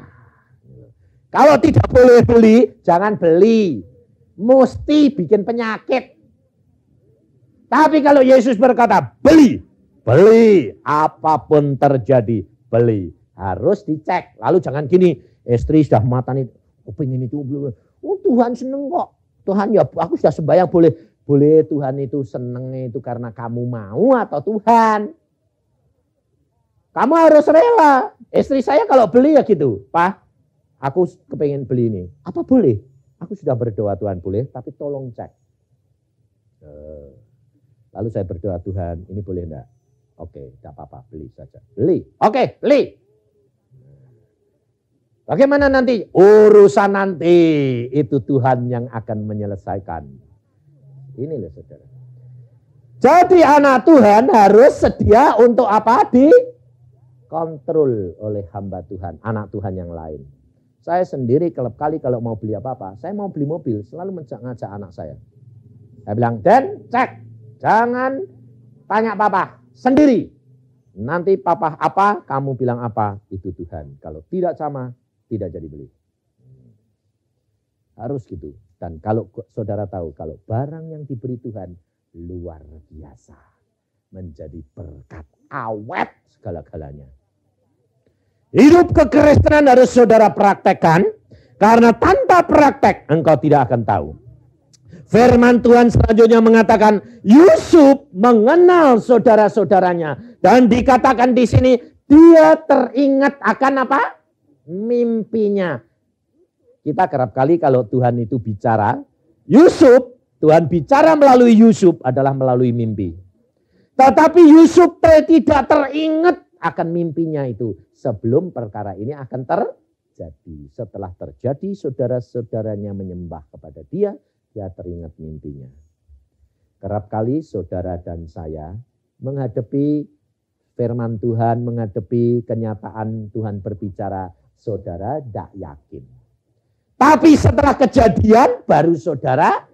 Kalau tidak boleh beli, jangan beli. Mesti bikin penyakit. Tapi kalau Yesus berkata, beli, beli, apapun terjadi, beli. Harus dicek. Lalu jangan gini, istri sudah matanya, kuping ini itu oh Tuhan seneng kok. Tuhan ya aku sudah sembahyang boleh boleh Tuhan itu seneng itu karena kamu mau atau Tuhan. Kamu harus rela. Istri saya kalau beli ya gitu. Pak, aku kepengen beli ini. Apa boleh? Aku sudah berdoa Tuhan boleh, tapi tolong cek. Eh, lalu saya berdoa Tuhan, ini boleh enggak? Oke, tidak apa-apa, beli saja. Beli. Oke, beli. Bagaimana nanti? Urusan nanti itu Tuhan yang akan menyelesaikan. Ini loh saudara. Jadi anak Tuhan harus sedia untuk apa? di kontrol oleh hamba Tuhan, anak Tuhan yang lain. Saya sendiri kelep kali kalau mau beli apa-apa, saya mau beli mobil, selalu mengajak anak saya. Saya bilang, Dan, cek, jangan tanya papa, sendiri. Nanti papa apa, kamu bilang apa, itu Tuhan. Kalau tidak sama, tidak jadi beli. Harus gitu. Dan kalau saudara tahu, kalau barang yang diberi Tuhan luar biasa. Menjadi berkat awet segala-galanya. Hidup kekristenan harus saudara praktekkan. Karena tanpa praktek engkau tidak akan tahu. Firman Tuhan selanjutnya mengatakan Yusuf mengenal saudara-saudaranya dan dikatakan di sini dia teringat akan apa? mimpinya. Kita kerap kali kalau Tuhan itu bicara, Yusuf, Tuhan bicara melalui Yusuf adalah melalui mimpi. Tetapi Yusuf tidak teringat akan mimpinya itu sebelum perkara ini akan terjadi. Setelah terjadi, saudara-saudaranya menyembah kepada dia, dia teringat mimpinya. Kerap kali saudara dan saya menghadapi firman Tuhan, menghadapi kenyataan Tuhan berbicara, saudara tidak yakin. Tapi setelah kejadian baru saudara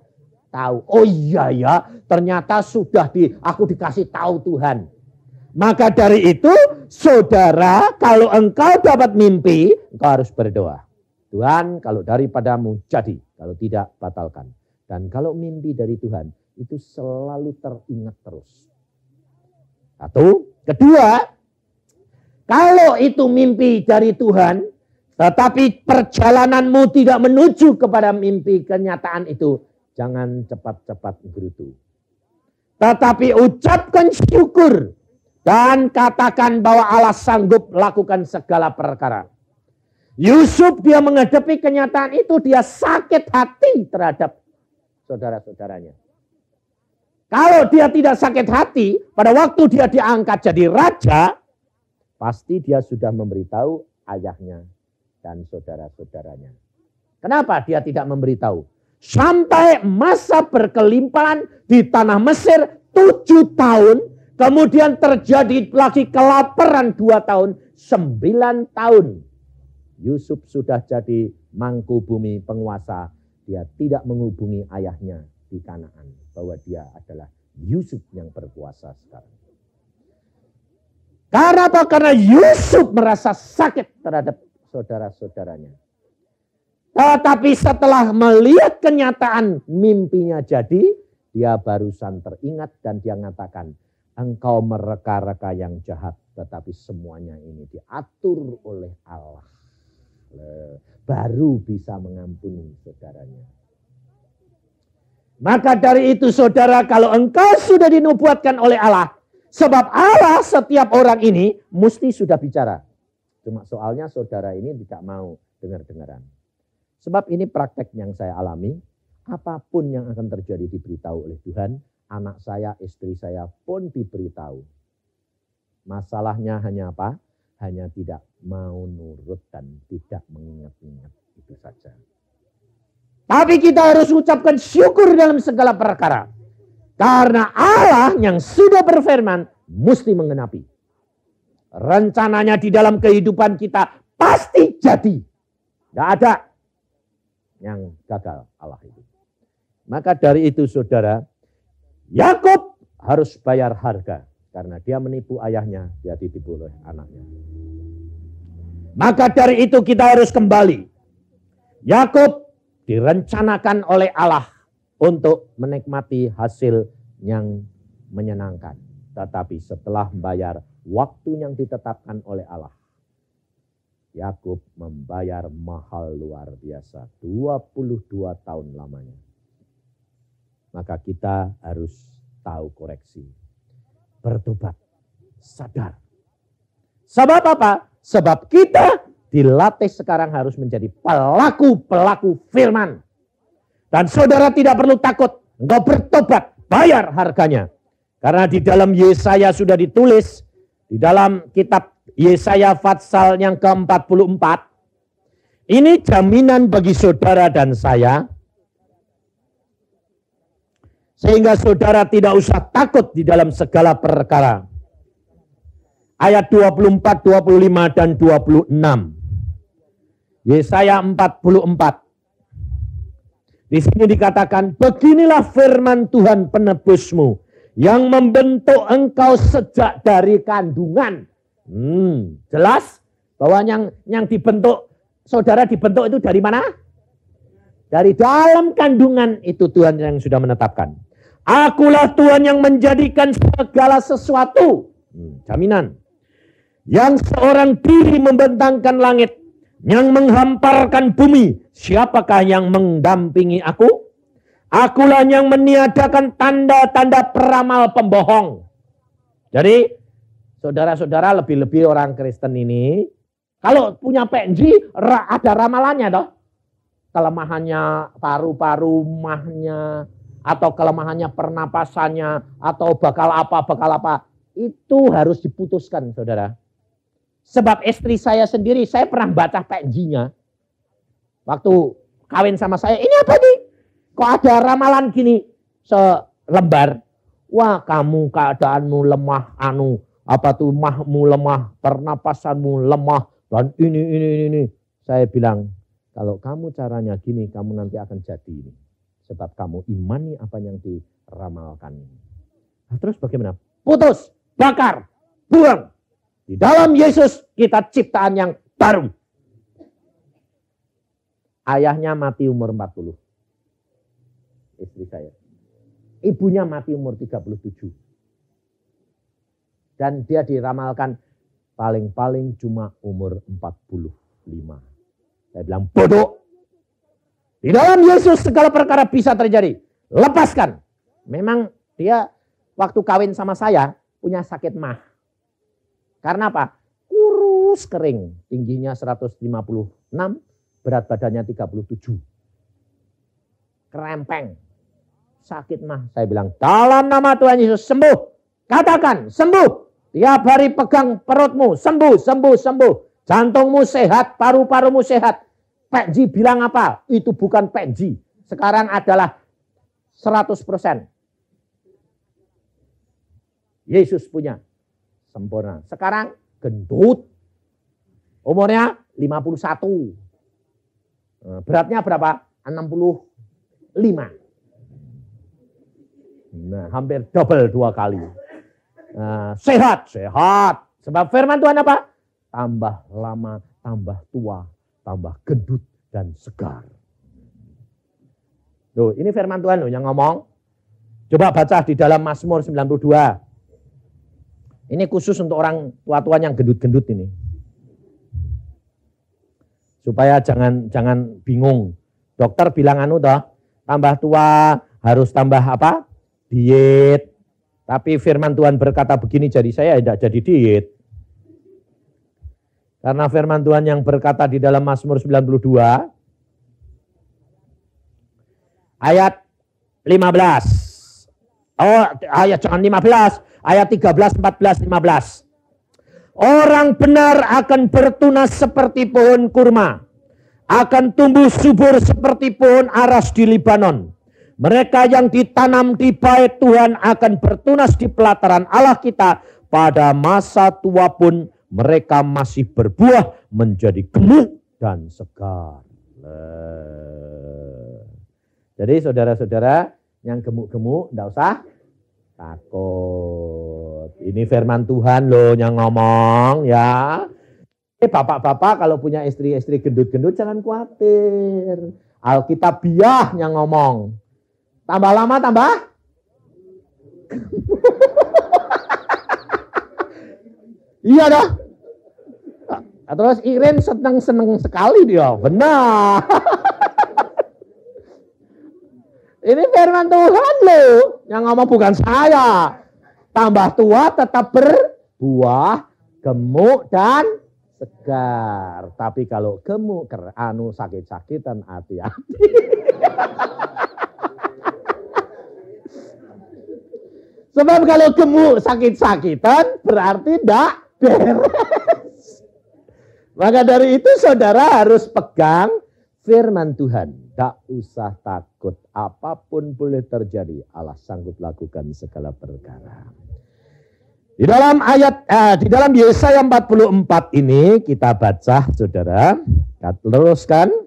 tahu. Oh iya ya, ternyata sudah di aku dikasih tahu Tuhan. Maka dari itu saudara kalau engkau dapat mimpi, engkau harus berdoa. Tuhan kalau daripadamu jadi, kalau tidak batalkan. Dan kalau mimpi dari Tuhan itu selalu teringat terus. Satu, kedua, kalau itu mimpi dari Tuhan, tetapi perjalananmu tidak menuju kepada mimpi kenyataan itu. Jangan cepat-cepat gerutu. Tetapi ucapkan syukur. Dan katakan bahwa Allah sanggup lakukan segala perkara. Yusuf dia menghadapi kenyataan itu. Dia sakit hati terhadap saudara-saudaranya. Kalau dia tidak sakit hati, pada waktu dia diangkat jadi raja, pasti dia sudah memberitahu ayahnya dan saudara-saudaranya. Kenapa dia tidak memberitahu? Sampai masa berkelimpahan di tanah Mesir tujuh tahun. Kemudian terjadi lagi kelaparan dua tahun. Sembilan tahun. Yusuf sudah jadi mangku bumi penguasa. Dia tidak menghubungi ayahnya di Kanaan. Bahwa dia adalah Yusuf yang berkuasa sekarang. Karena apa? Karena Yusuf merasa sakit terhadap saudara-saudaranya. Tetapi setelah melihat kenyataan mimpinya jadi, dia barusan teringat dan dia mengatakan, engkau mereka-reka yang jahat, tetapi semuanya ini diatur oleh Allah. Baru bisa mengampuni saudaranya. Maka dari itu saudara, kalau engkau sudah dinubuatkan oleh Allah, sebab Allah setiap orang ini mesti sudah bicara. Cuma soalnya saudara ini tidak mau dengar-dengaran. Sebab ini praktek yang saya alami, apapun yang akan terjadi diberitahu oleh Tuhan, anak saya, istri saya pun diberitahu. Masalahnya hanya apa? Hanya tidak mau nurut dan tidak mengingat-ingat itu saja. Tapi kita harus ucapkan syukur dalam segala perkara. Karena Allah yang sudah berfirman mesti mengenapi rencananya di dalam kehidupan kita pasti jadi. Tidak ada yang gagal Allah itu. Maka dari itu saudara, Yakub harus bayar harga karena dia menipu ayahnya, dia ditipu oleh anaknya. Maka dari itu kita harus kembali. Yakub direncanakan oleh Allah untuk menikmati hasil yang menyenangkan. Tetapi setelah bayar waktu yang ditetapkan oleh Allah. Yakub membayar mahal luar biasa 22 tahun lamanya. Maka kita harus tahu koreksi. Bertobat, sadar. Sebab apa? Sebab kita dilatih sekarang harus menjadi pelaku-pelaku firman. Dan saudara tidak perlu takut. Engkau bertobat, bayar harganya. Karena di dalam Yesaya sudah ditulis, di dalam kitab Yesaya Fatsal yang ke-44, ini jaminan bagi saudara dan saya, sehingga saudara tidak usah takut di dalam segala perkara. Ayat 24, 25, dan 26. Yesaya 44. Di sini dikatakan, beginilah firman Tuhan penebusmu yang membentuk engkau sejak dari kandungan. Hmm, jelas bahwa yang yang dibentuk saudara dibentuk itu dari mana? Dari dalam kandungan itu Tuhan yang sudah menetapkan. Akulah Tuhan yang menjadikan segala sesuatu. Hmm, jaminan. Yang seorang diri membentangkan langit. Yang menghamparkan bumi. Siapakah yang mendampingi aku? Akulah yang meniadakan tanda-tanda peramal pembohong. Jadi, saudara-saudara lebih-lebih orang Kristen ini, kalau punya PNG ada ramalannya toh. Kelemahannya paru-paru, mahnya, atau kelemahannya pernapasannya, atau bakal apa, bakal apa. Itu harus diputuskan, saudara. Sebab istri saya sendiri, saya pernah baca PNG-nya. Waktu kawin sama saya, ini apa nih? Kok ada ramalan gini selembar? Wah kamu keadaanmu lemah anu. Apa tuh mahmu lemah, pernapasanmu lemah. Dan ini, ini, ini, ini. Saya bilang, kalau kamu caranya gini, kamu nanti akan jadi ini. Sebab kamu imani apa yang diramalkan. Nah, terus bagaimana? Putus, bakar, buang. Di dalam Yesus kita ciptaan yang baru. Ayahnya mati umur 40 istri saya. Ibunya mati umur 37. Dan dia diramalkan paling-paling cuma umur 45. Saya bilang bodoh. Di dalam Yesus segala perkara bisa terjadi. Lepaskan. Memang dia waktu kawin sama saya punya sakit mah. Karena apa? Kurus kering. Tingginya 156, berat badannya 37. Kerempeng, sakit mah. Saya bilang, dalam nama Tuhan Yesus sembuh. Katakan, sembuh. Tiap hari pegang perutmu, sembuh, sembuh, sembuh. Jantungmu sehat, paru-parumu sehat. Pak Ji bilang apa? Itu bukan Pak Ji Sekarang adalah 100%. Yesus punya sempurna. Sekarang gendut. Umurnya 51. Eh, beratnya berapa? 65. Nah, hampir double dua kali. Nah, sehat, sehat. Sebab firman Tuhan apa? Tambah lama, tambah tua, tambah gendut dan segar. tuh ini firman Tuhan loh yang ngomong. Coba baca di dalam Mazmur 92. Ini khusus untuk orang tua-tua yang gendut-gendut ini. Supaya jangan jangan bingung. Dokter bilang anu toh, tambah tua harus tambah apa? diet, tapi firman Tuhan berkata begini, jadi saya tidak jadi diet. Karena firman Tuhan yang berkata di dalam Mazmur 92 ayat 15. Oh, ayat jangan 15, ayat 13, 14, 15. Orang benar akan bertunas seperti pohon kurma, akan tumbuh subur seperti pohon aras di Libanon. Mereka yang ditanam di bait Tuhan akan bertunas di pelataran Allah kita. Pada masa tua pun mereka masih berbuah menjadi gemuk dan segar. Jadi saudara-saudara yang gemuk-gemuk tidak usah takut. Ini firman Tuhan loh yang ngomong ya. Eh bapak-bapak kalau punya istri-istri gendut-gendut jangan khawatir. Alkitabiah yang ngomong Tambah lama tambah? (laughs) iya dah. Nah, terus Irin seneng-seneng sekali dia. Benar. (laughs) Ini firman Tuhan loh. Yang ngomong bukan saya. Tambah tua tetap berbuah, gemuk dan segar. Tapi kalau gemuk, anu sakit-sakitan hati-hati. (laughs) Sebab kalau gemuk sakit-sakitan berarti tidak beres. Maka dari itu saudara harus pegang firman Tuhan. Tak usah takut apapun boleh terjadi. Allah sanggup lakukan segala perkara. Di dalam ayat eh, di dalam Yesaya 44 ini kita baca Saudara, kita teruskan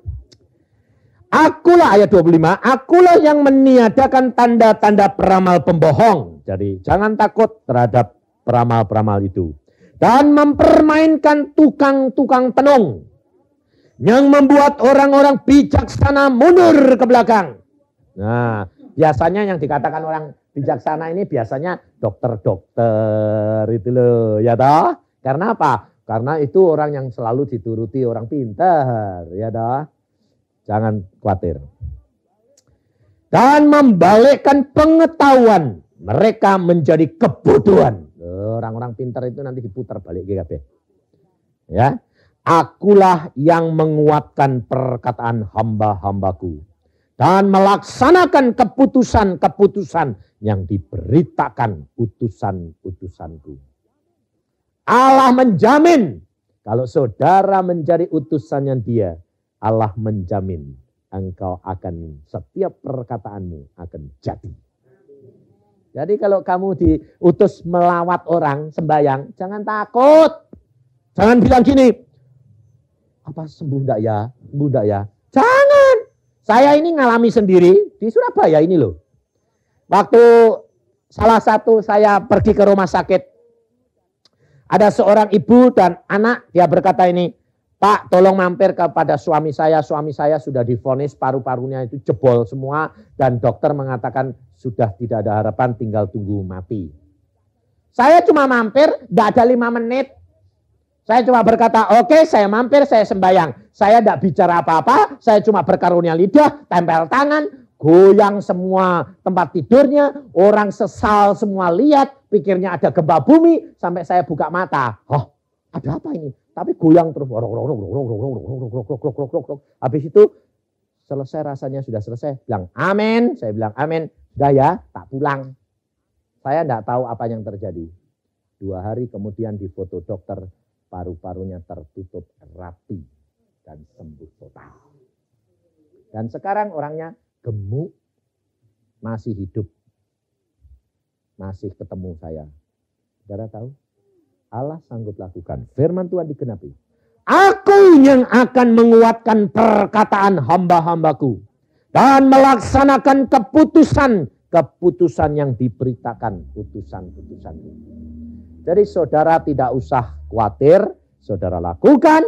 Akulah ayat 25, akulah yang meniadakan tanda-tanda peramal pembohong. Jadi jangan takut terhadap peramal-peramal itu. Dan mempermainkan tukang-tukang tenung. Yang membuat orang-orang bijaksana mundur ke belakang. Nah, biasanya yang dikatakan orang bijaksana ini biasanya dokter-dokter itu loh, ya toh? Karena apa? Karena itu orang yang selalu dituruti orang pintar, ya toh? Jangan khawatir. Dan membalikkan pengetahuan mereka menjadi kebutuhan. Orang-orang pintar itu nanti diputar balik Ya. Akulah yang menguatkan perkataan hamba-hambaku. Dan melaksanakan keputusan-keputusan yang diberitakan utusan-utusanku. Allah menjamin kalau saudara menjadi utusannya dia, Allah menjamin engkau akan setiap perkataanmu akan jadi. Jadi kalau kamu diutus melawat orang sembayang, jangan takut. Jangan bilang gini, apa sembuh enggak ya, sembuh enggak ya. Jangan. Saya ini ngalami sendiri di Surabaya ini loh. Waktu salah satu saya pergi ke rumah sakit, ada seorang ibu dan anak, dia berkata ini, Pak, tolong mampir kepada suami saya. Suami saya sudah difonis paru-parunya itu jebol semua dan dokter mengatakan sudah tidak ada harapan, tinggal tunggu mati. Saya cuma mampir, tidak ada lima menit. Saya cuma berkata, oke okay, saya mampir, saya sembayang. Saya tidak bicara apa-apa, saya cuma berkarunia lidah, tempel tangan, goyang semua tempat tidurnya, orang sesal semua lihat, pikirnya ada gempa bumi, sampai saya buka mata. Oh, ada apa ini? Tapi goyang terus. Habis itu selesai rasanya sudah selesai. Bilang amin. Saya bilang amin. Sudah ya, tak pulang. Saya tidak tahu apa yang terjadi. Dua hari kemudian di foto dokter paru-parunya tertutup rapi dan sembuh total. Dan sekarang orangnya gemuk, masih hidup, masih ketemu saya. Saudara tahu? Allah sanggup lakukan. Firman Tuhan dikenapi. Aku yang akan menguatkan perkataan hamba-hambaku. Dan melaksanakan keputusan. Keputusan yang diberitakan. putusan-putusan putusan Jadi saudara tidak usah khawatir. Saudara lakukan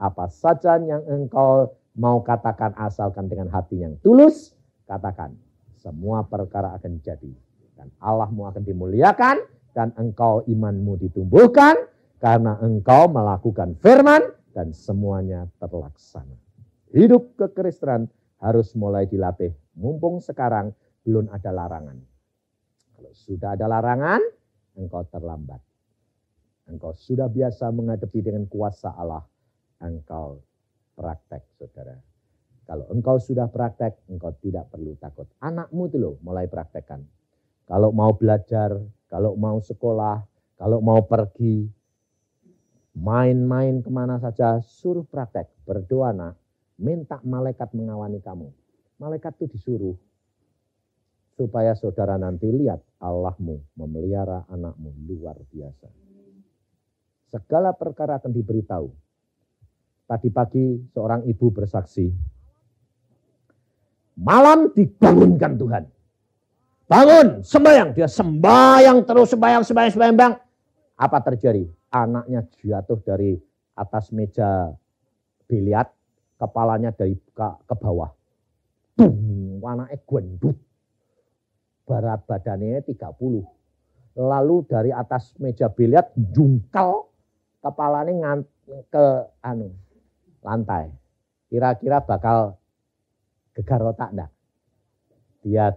apa saja yang engkau mau katakan asalkan dengan hati yang tulus. Katakan semua perkara akan jadi. Dan Allahmu akan dimuliakan dan engkau imanmu ditumbuhkan karena engkau melakukan firman dan semuanya terlaksana. Hidup kekristenan harus mulai dilatih mumpung sekarang belum ada larangan. Kalau sudah ada larangan, engkau terlambat. Engkau sudah biasa menghadapi dengan kuasa Allah, engkau praktek, saudara. Kalau engkau sudah praktek, engkau tidak perlu takut. Anakmu itu loh mulai praktekkan. Kalau mau belajar kalau mau sekolah, kalau mau pergi, main-main kemana saja, suruh praktek, berdoa nak minta malaikat mengawani kamu. Malaikat itu disuruh supaya saudara nanti lihat Allahmu memelihara anakmu luar biasa. Segala perkara akan diberitahu. Tadi pagi seorang ibu bersaksi, malam dibangunkan Tuhan. Bangun, sembahyang. Dia sembahyang terus, sembahyang, sembahyang, sembahyang. Apa terjadi? Anaknya jatuh dari atas meja biliat kepalanya dari ke, ke bawah. tuh anaknya gendut. Berat badannya 30. Lalu dari atas meja biliat jungkal, kepalanya ngant ke anu lantai. Kira-kira bakal gegar otak enggak? Dia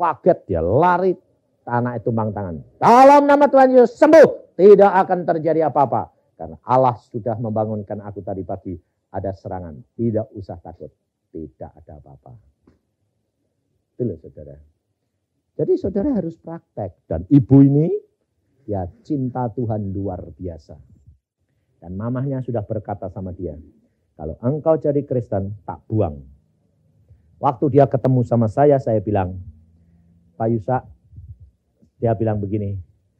Kaget dia lari, tanah itu bang tangan. Dalam nama Tuhan Yesus sembuh. Tidak akan terjadi apa-apa. Karena Allah sudah membangunkan aku tadi pagi. Ada serangan. Tidak usah takut. Tidak ada apa-apa. Itu loh saudara. Jadi saudara harus praktek. Dan ibu ini ya cinta Tuhan luar biasa. Dan mamahnya sudah berkata sama dia. Kalau engkau jadi Kristen tak buang. Waktu dia ketemu sama saya, saya bilang, Pak Yusak, dia bilang begini,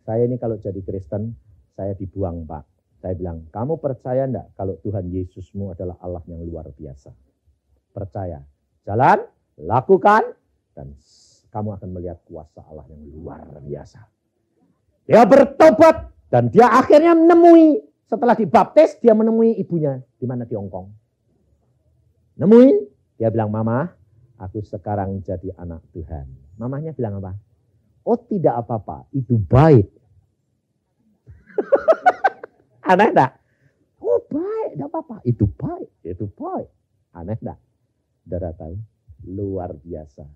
saya ini kalau jadi Kristen, saya dibuang Pak. Saya bilang, kamu percaya enggak kalau Tuhan Yesusmu adalah Allah yang luar biasa? Percaya. Jalan, lakukan, dan kamu akan melihat kuasa Allah yang luar biasa. Dia bertobat dan dia akhirnya menemui setelah dibaptis dia menemui ibunya di mana di Hongkong. Kong. Nemuin, dia bilang, "Mama, aku sekarang jadi anak Tuhan." Mamahnya bilang apa? Oh tidak apa-apa, itu baik. (laughs) Aneh enggak? Oh baik, enggak apa-apa. Itu baik, itu baik. Aneh enggak? Saudara tahu? Luar biasa.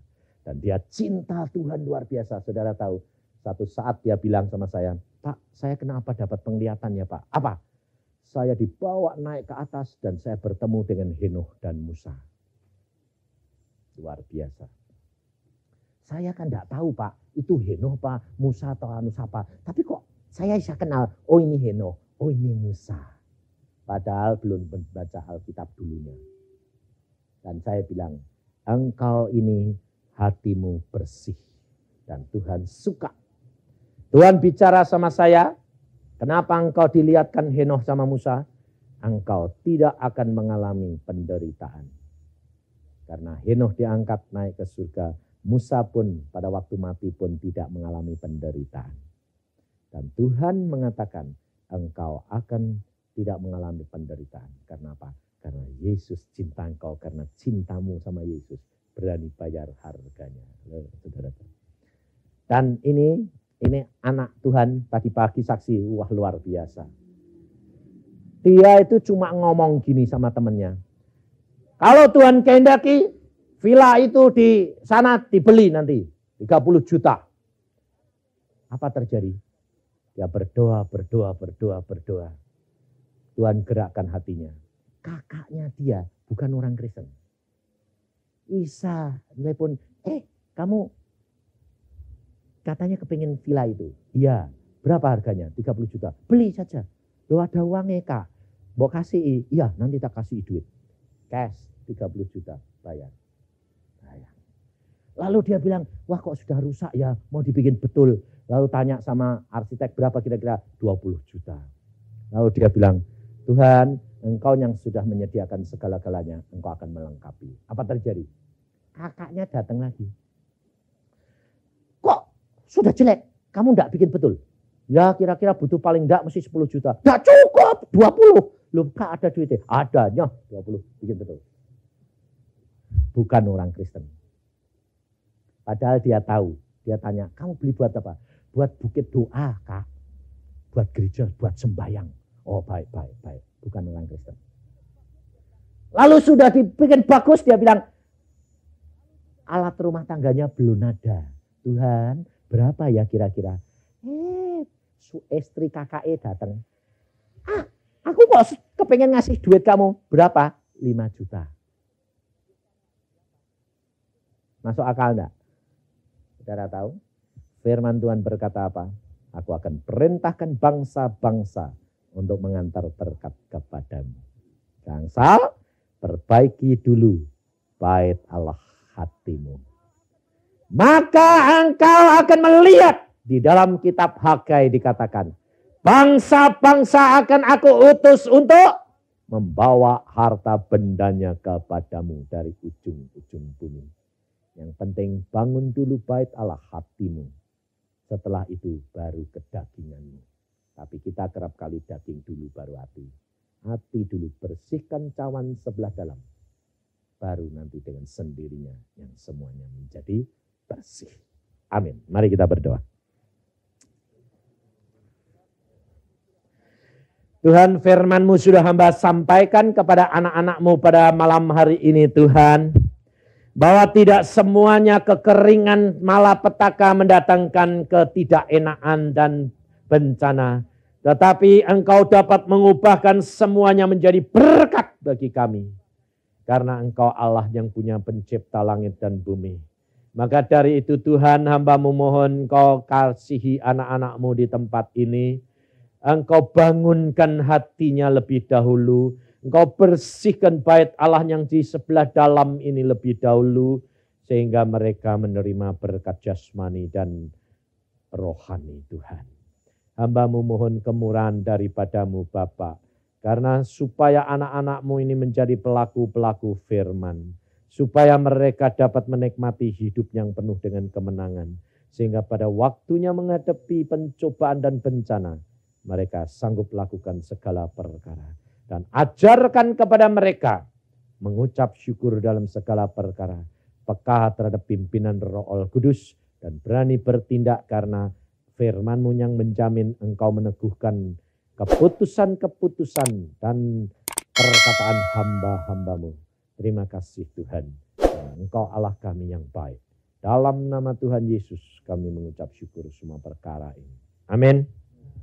Dan dia cinta Tuhan luar biasa. Saudara tahu? Satu saat dia bilang sama saya, Pak, saya kenapa dapat penglihatan ya Pak? Apa? Saya dibawa naik ke atas dan saya bertemu dengan Henoh dan Musa. Luar biasa. Saya kan tidak tahu Pak, itu Heno Pak, Musa atau anu siapa. Tapi kok saya bisa kenal, oh ini Heno oh ini Musa. Padahal belum membaca Alkitab dulunya. Dan saya bilang, engkau ini hatimu bersih. Dan Tuhan suka. Tuhan bicara sama saya, kenapa engkau dilihatkan Heno sama Musa? Engkau tidak akan mengalami penderitaan. Karena Henoh diangkat naik ke surga, Musa pun pada waktu mati pun tidak mengalami penderitaan. Dan Tuhan mengatakan, engkau akan tidak mengalami penderitaan. Karena apa? Karena Yesus cinta engkau, karena cintamu sama Yesus berani bayar harganya. Saudara. Dan ini ini anak Tuhan tadi pagi saksi, wah luar biasa. Dia itu cuma ngomong gini sama temennya. Kalau Tuhan kehendaki, Villa itu di sana dibeli nanti 30 juta. Apa terjadi? Dia berdoa, berdoa, berdoa, berdoa. Tuhan gerakkan hatinya. Kakaknya dia bukan orang Kristen. Isa telepon, eh kamu katanya kepingin villa itu. Iya, berapa harganya? 30 juta. Beli saja. Lo ada uangnya kak. Mau kasih, iya nanti tak kasih duit. Cash 30 juta bayar. Lalu dia bilang, wah kok sudah rusak ya, mau dibikin betul. Lalu tanya sama arsitek berapa kira-kira 20 juta. Lalu dia bilang, Tuhan engkau yang sudah menyediakan segala-galanya, engkau akan melengkapi. Apa terjadi? Kakaknya datang lagi. Kok sudah jelek, kamu enggak bikin betul. Ya kira-kira butuh paling enggak mesti 10 juta. Enggak cukup, 20. Loh kak ada duitnya? Adanya 20, bikin betul. Bukan orang Kristen Padahal dia tahu. Dia tanya, kamu beli buat apa? Buat bukit doa, kak. Buat gereja, buat sembahyang. Oh baik, baik, baik. Bukan orang Kristen. Lalu sudah dibikin bagus, dia bilang, alat rumah tangganya belum ada. Tuhan, berapa ya kira-kira? Eh, su istri KKE datang. Ah, aku kok kepengen ngasih duit kamu. Berapa? 5 juta. Masuk akal enggak? Saudara tahu? Firman Tuhan berkata apa? Aku akan perintahkan bangsa-bangsa untuk mengantar berkat kepadamu. Bangsa, perbaiki dulu bait Allah hatimu. Maka engkau akan melihat di dalam kitab Hagai dikatakan, bangsa-bangsa akan aku utus untuk membawa harta bendanya kepadamu dari ujung-ujung bumi yang penting bangun dulu bait Allah hatimu. Setelah itu baru ke kedaginganmu. Tapi kita kerap kali daging dulu baru hati. Hati dulu bersihkan cawan sebelah dalam. Baru nanti dengan sendirinya yang semuanya menjadi bersih. Amin. Mari kita berdoa. Tuhan firmanmu sudah hamba sampaikan kepada anak-anakmu pada malam hari ini Tuhan bahwa tidak semuanya kekeringan malapetaka mendatangkan ketidakenaan dan bencana. Tetapi engkau dapat mengubahkan semuanya menjadi berkat bagi kami. Karena engkau Allah yang punya pencipta langit dan bumi. Maka dari itu Tuhan hamba mohon kau kasihi anak-anakmu di tempat ini. Engkau bangunkan hatinya lebih dahulu Engkau bersihkan bait Allah yang di sebelah dalam ini lebih dahulu sehingga mereka menerima berkat jasmani dan rohani Tuhan. Hambamu mohon kemurahan daripadamu Bapa, karena supaya anak-anakmu ini menjadi pelaku-pelaku firman, supaya mereka dapat menikmati hidup yang penuh dengan kemenangan, sehingga pada waktunya menghadapi pencobaan dan bencana, mereka sanggup lakukan segala perkara dan ajarkan kepada mereka mengucap syukur dalam segala perkara. Peka terhadap pimpinan roh kudus dan berani bertindak karena firmanmu yang menjamin engkau meneguhkan keputusan-keputusan dan perkataan hamba-hambamu. Terima kasih Tuhan. Engkau Allah kami yang baik. Dalam nama Tuhan Yesus kami mengucap syukur semua perkara ini. Amin.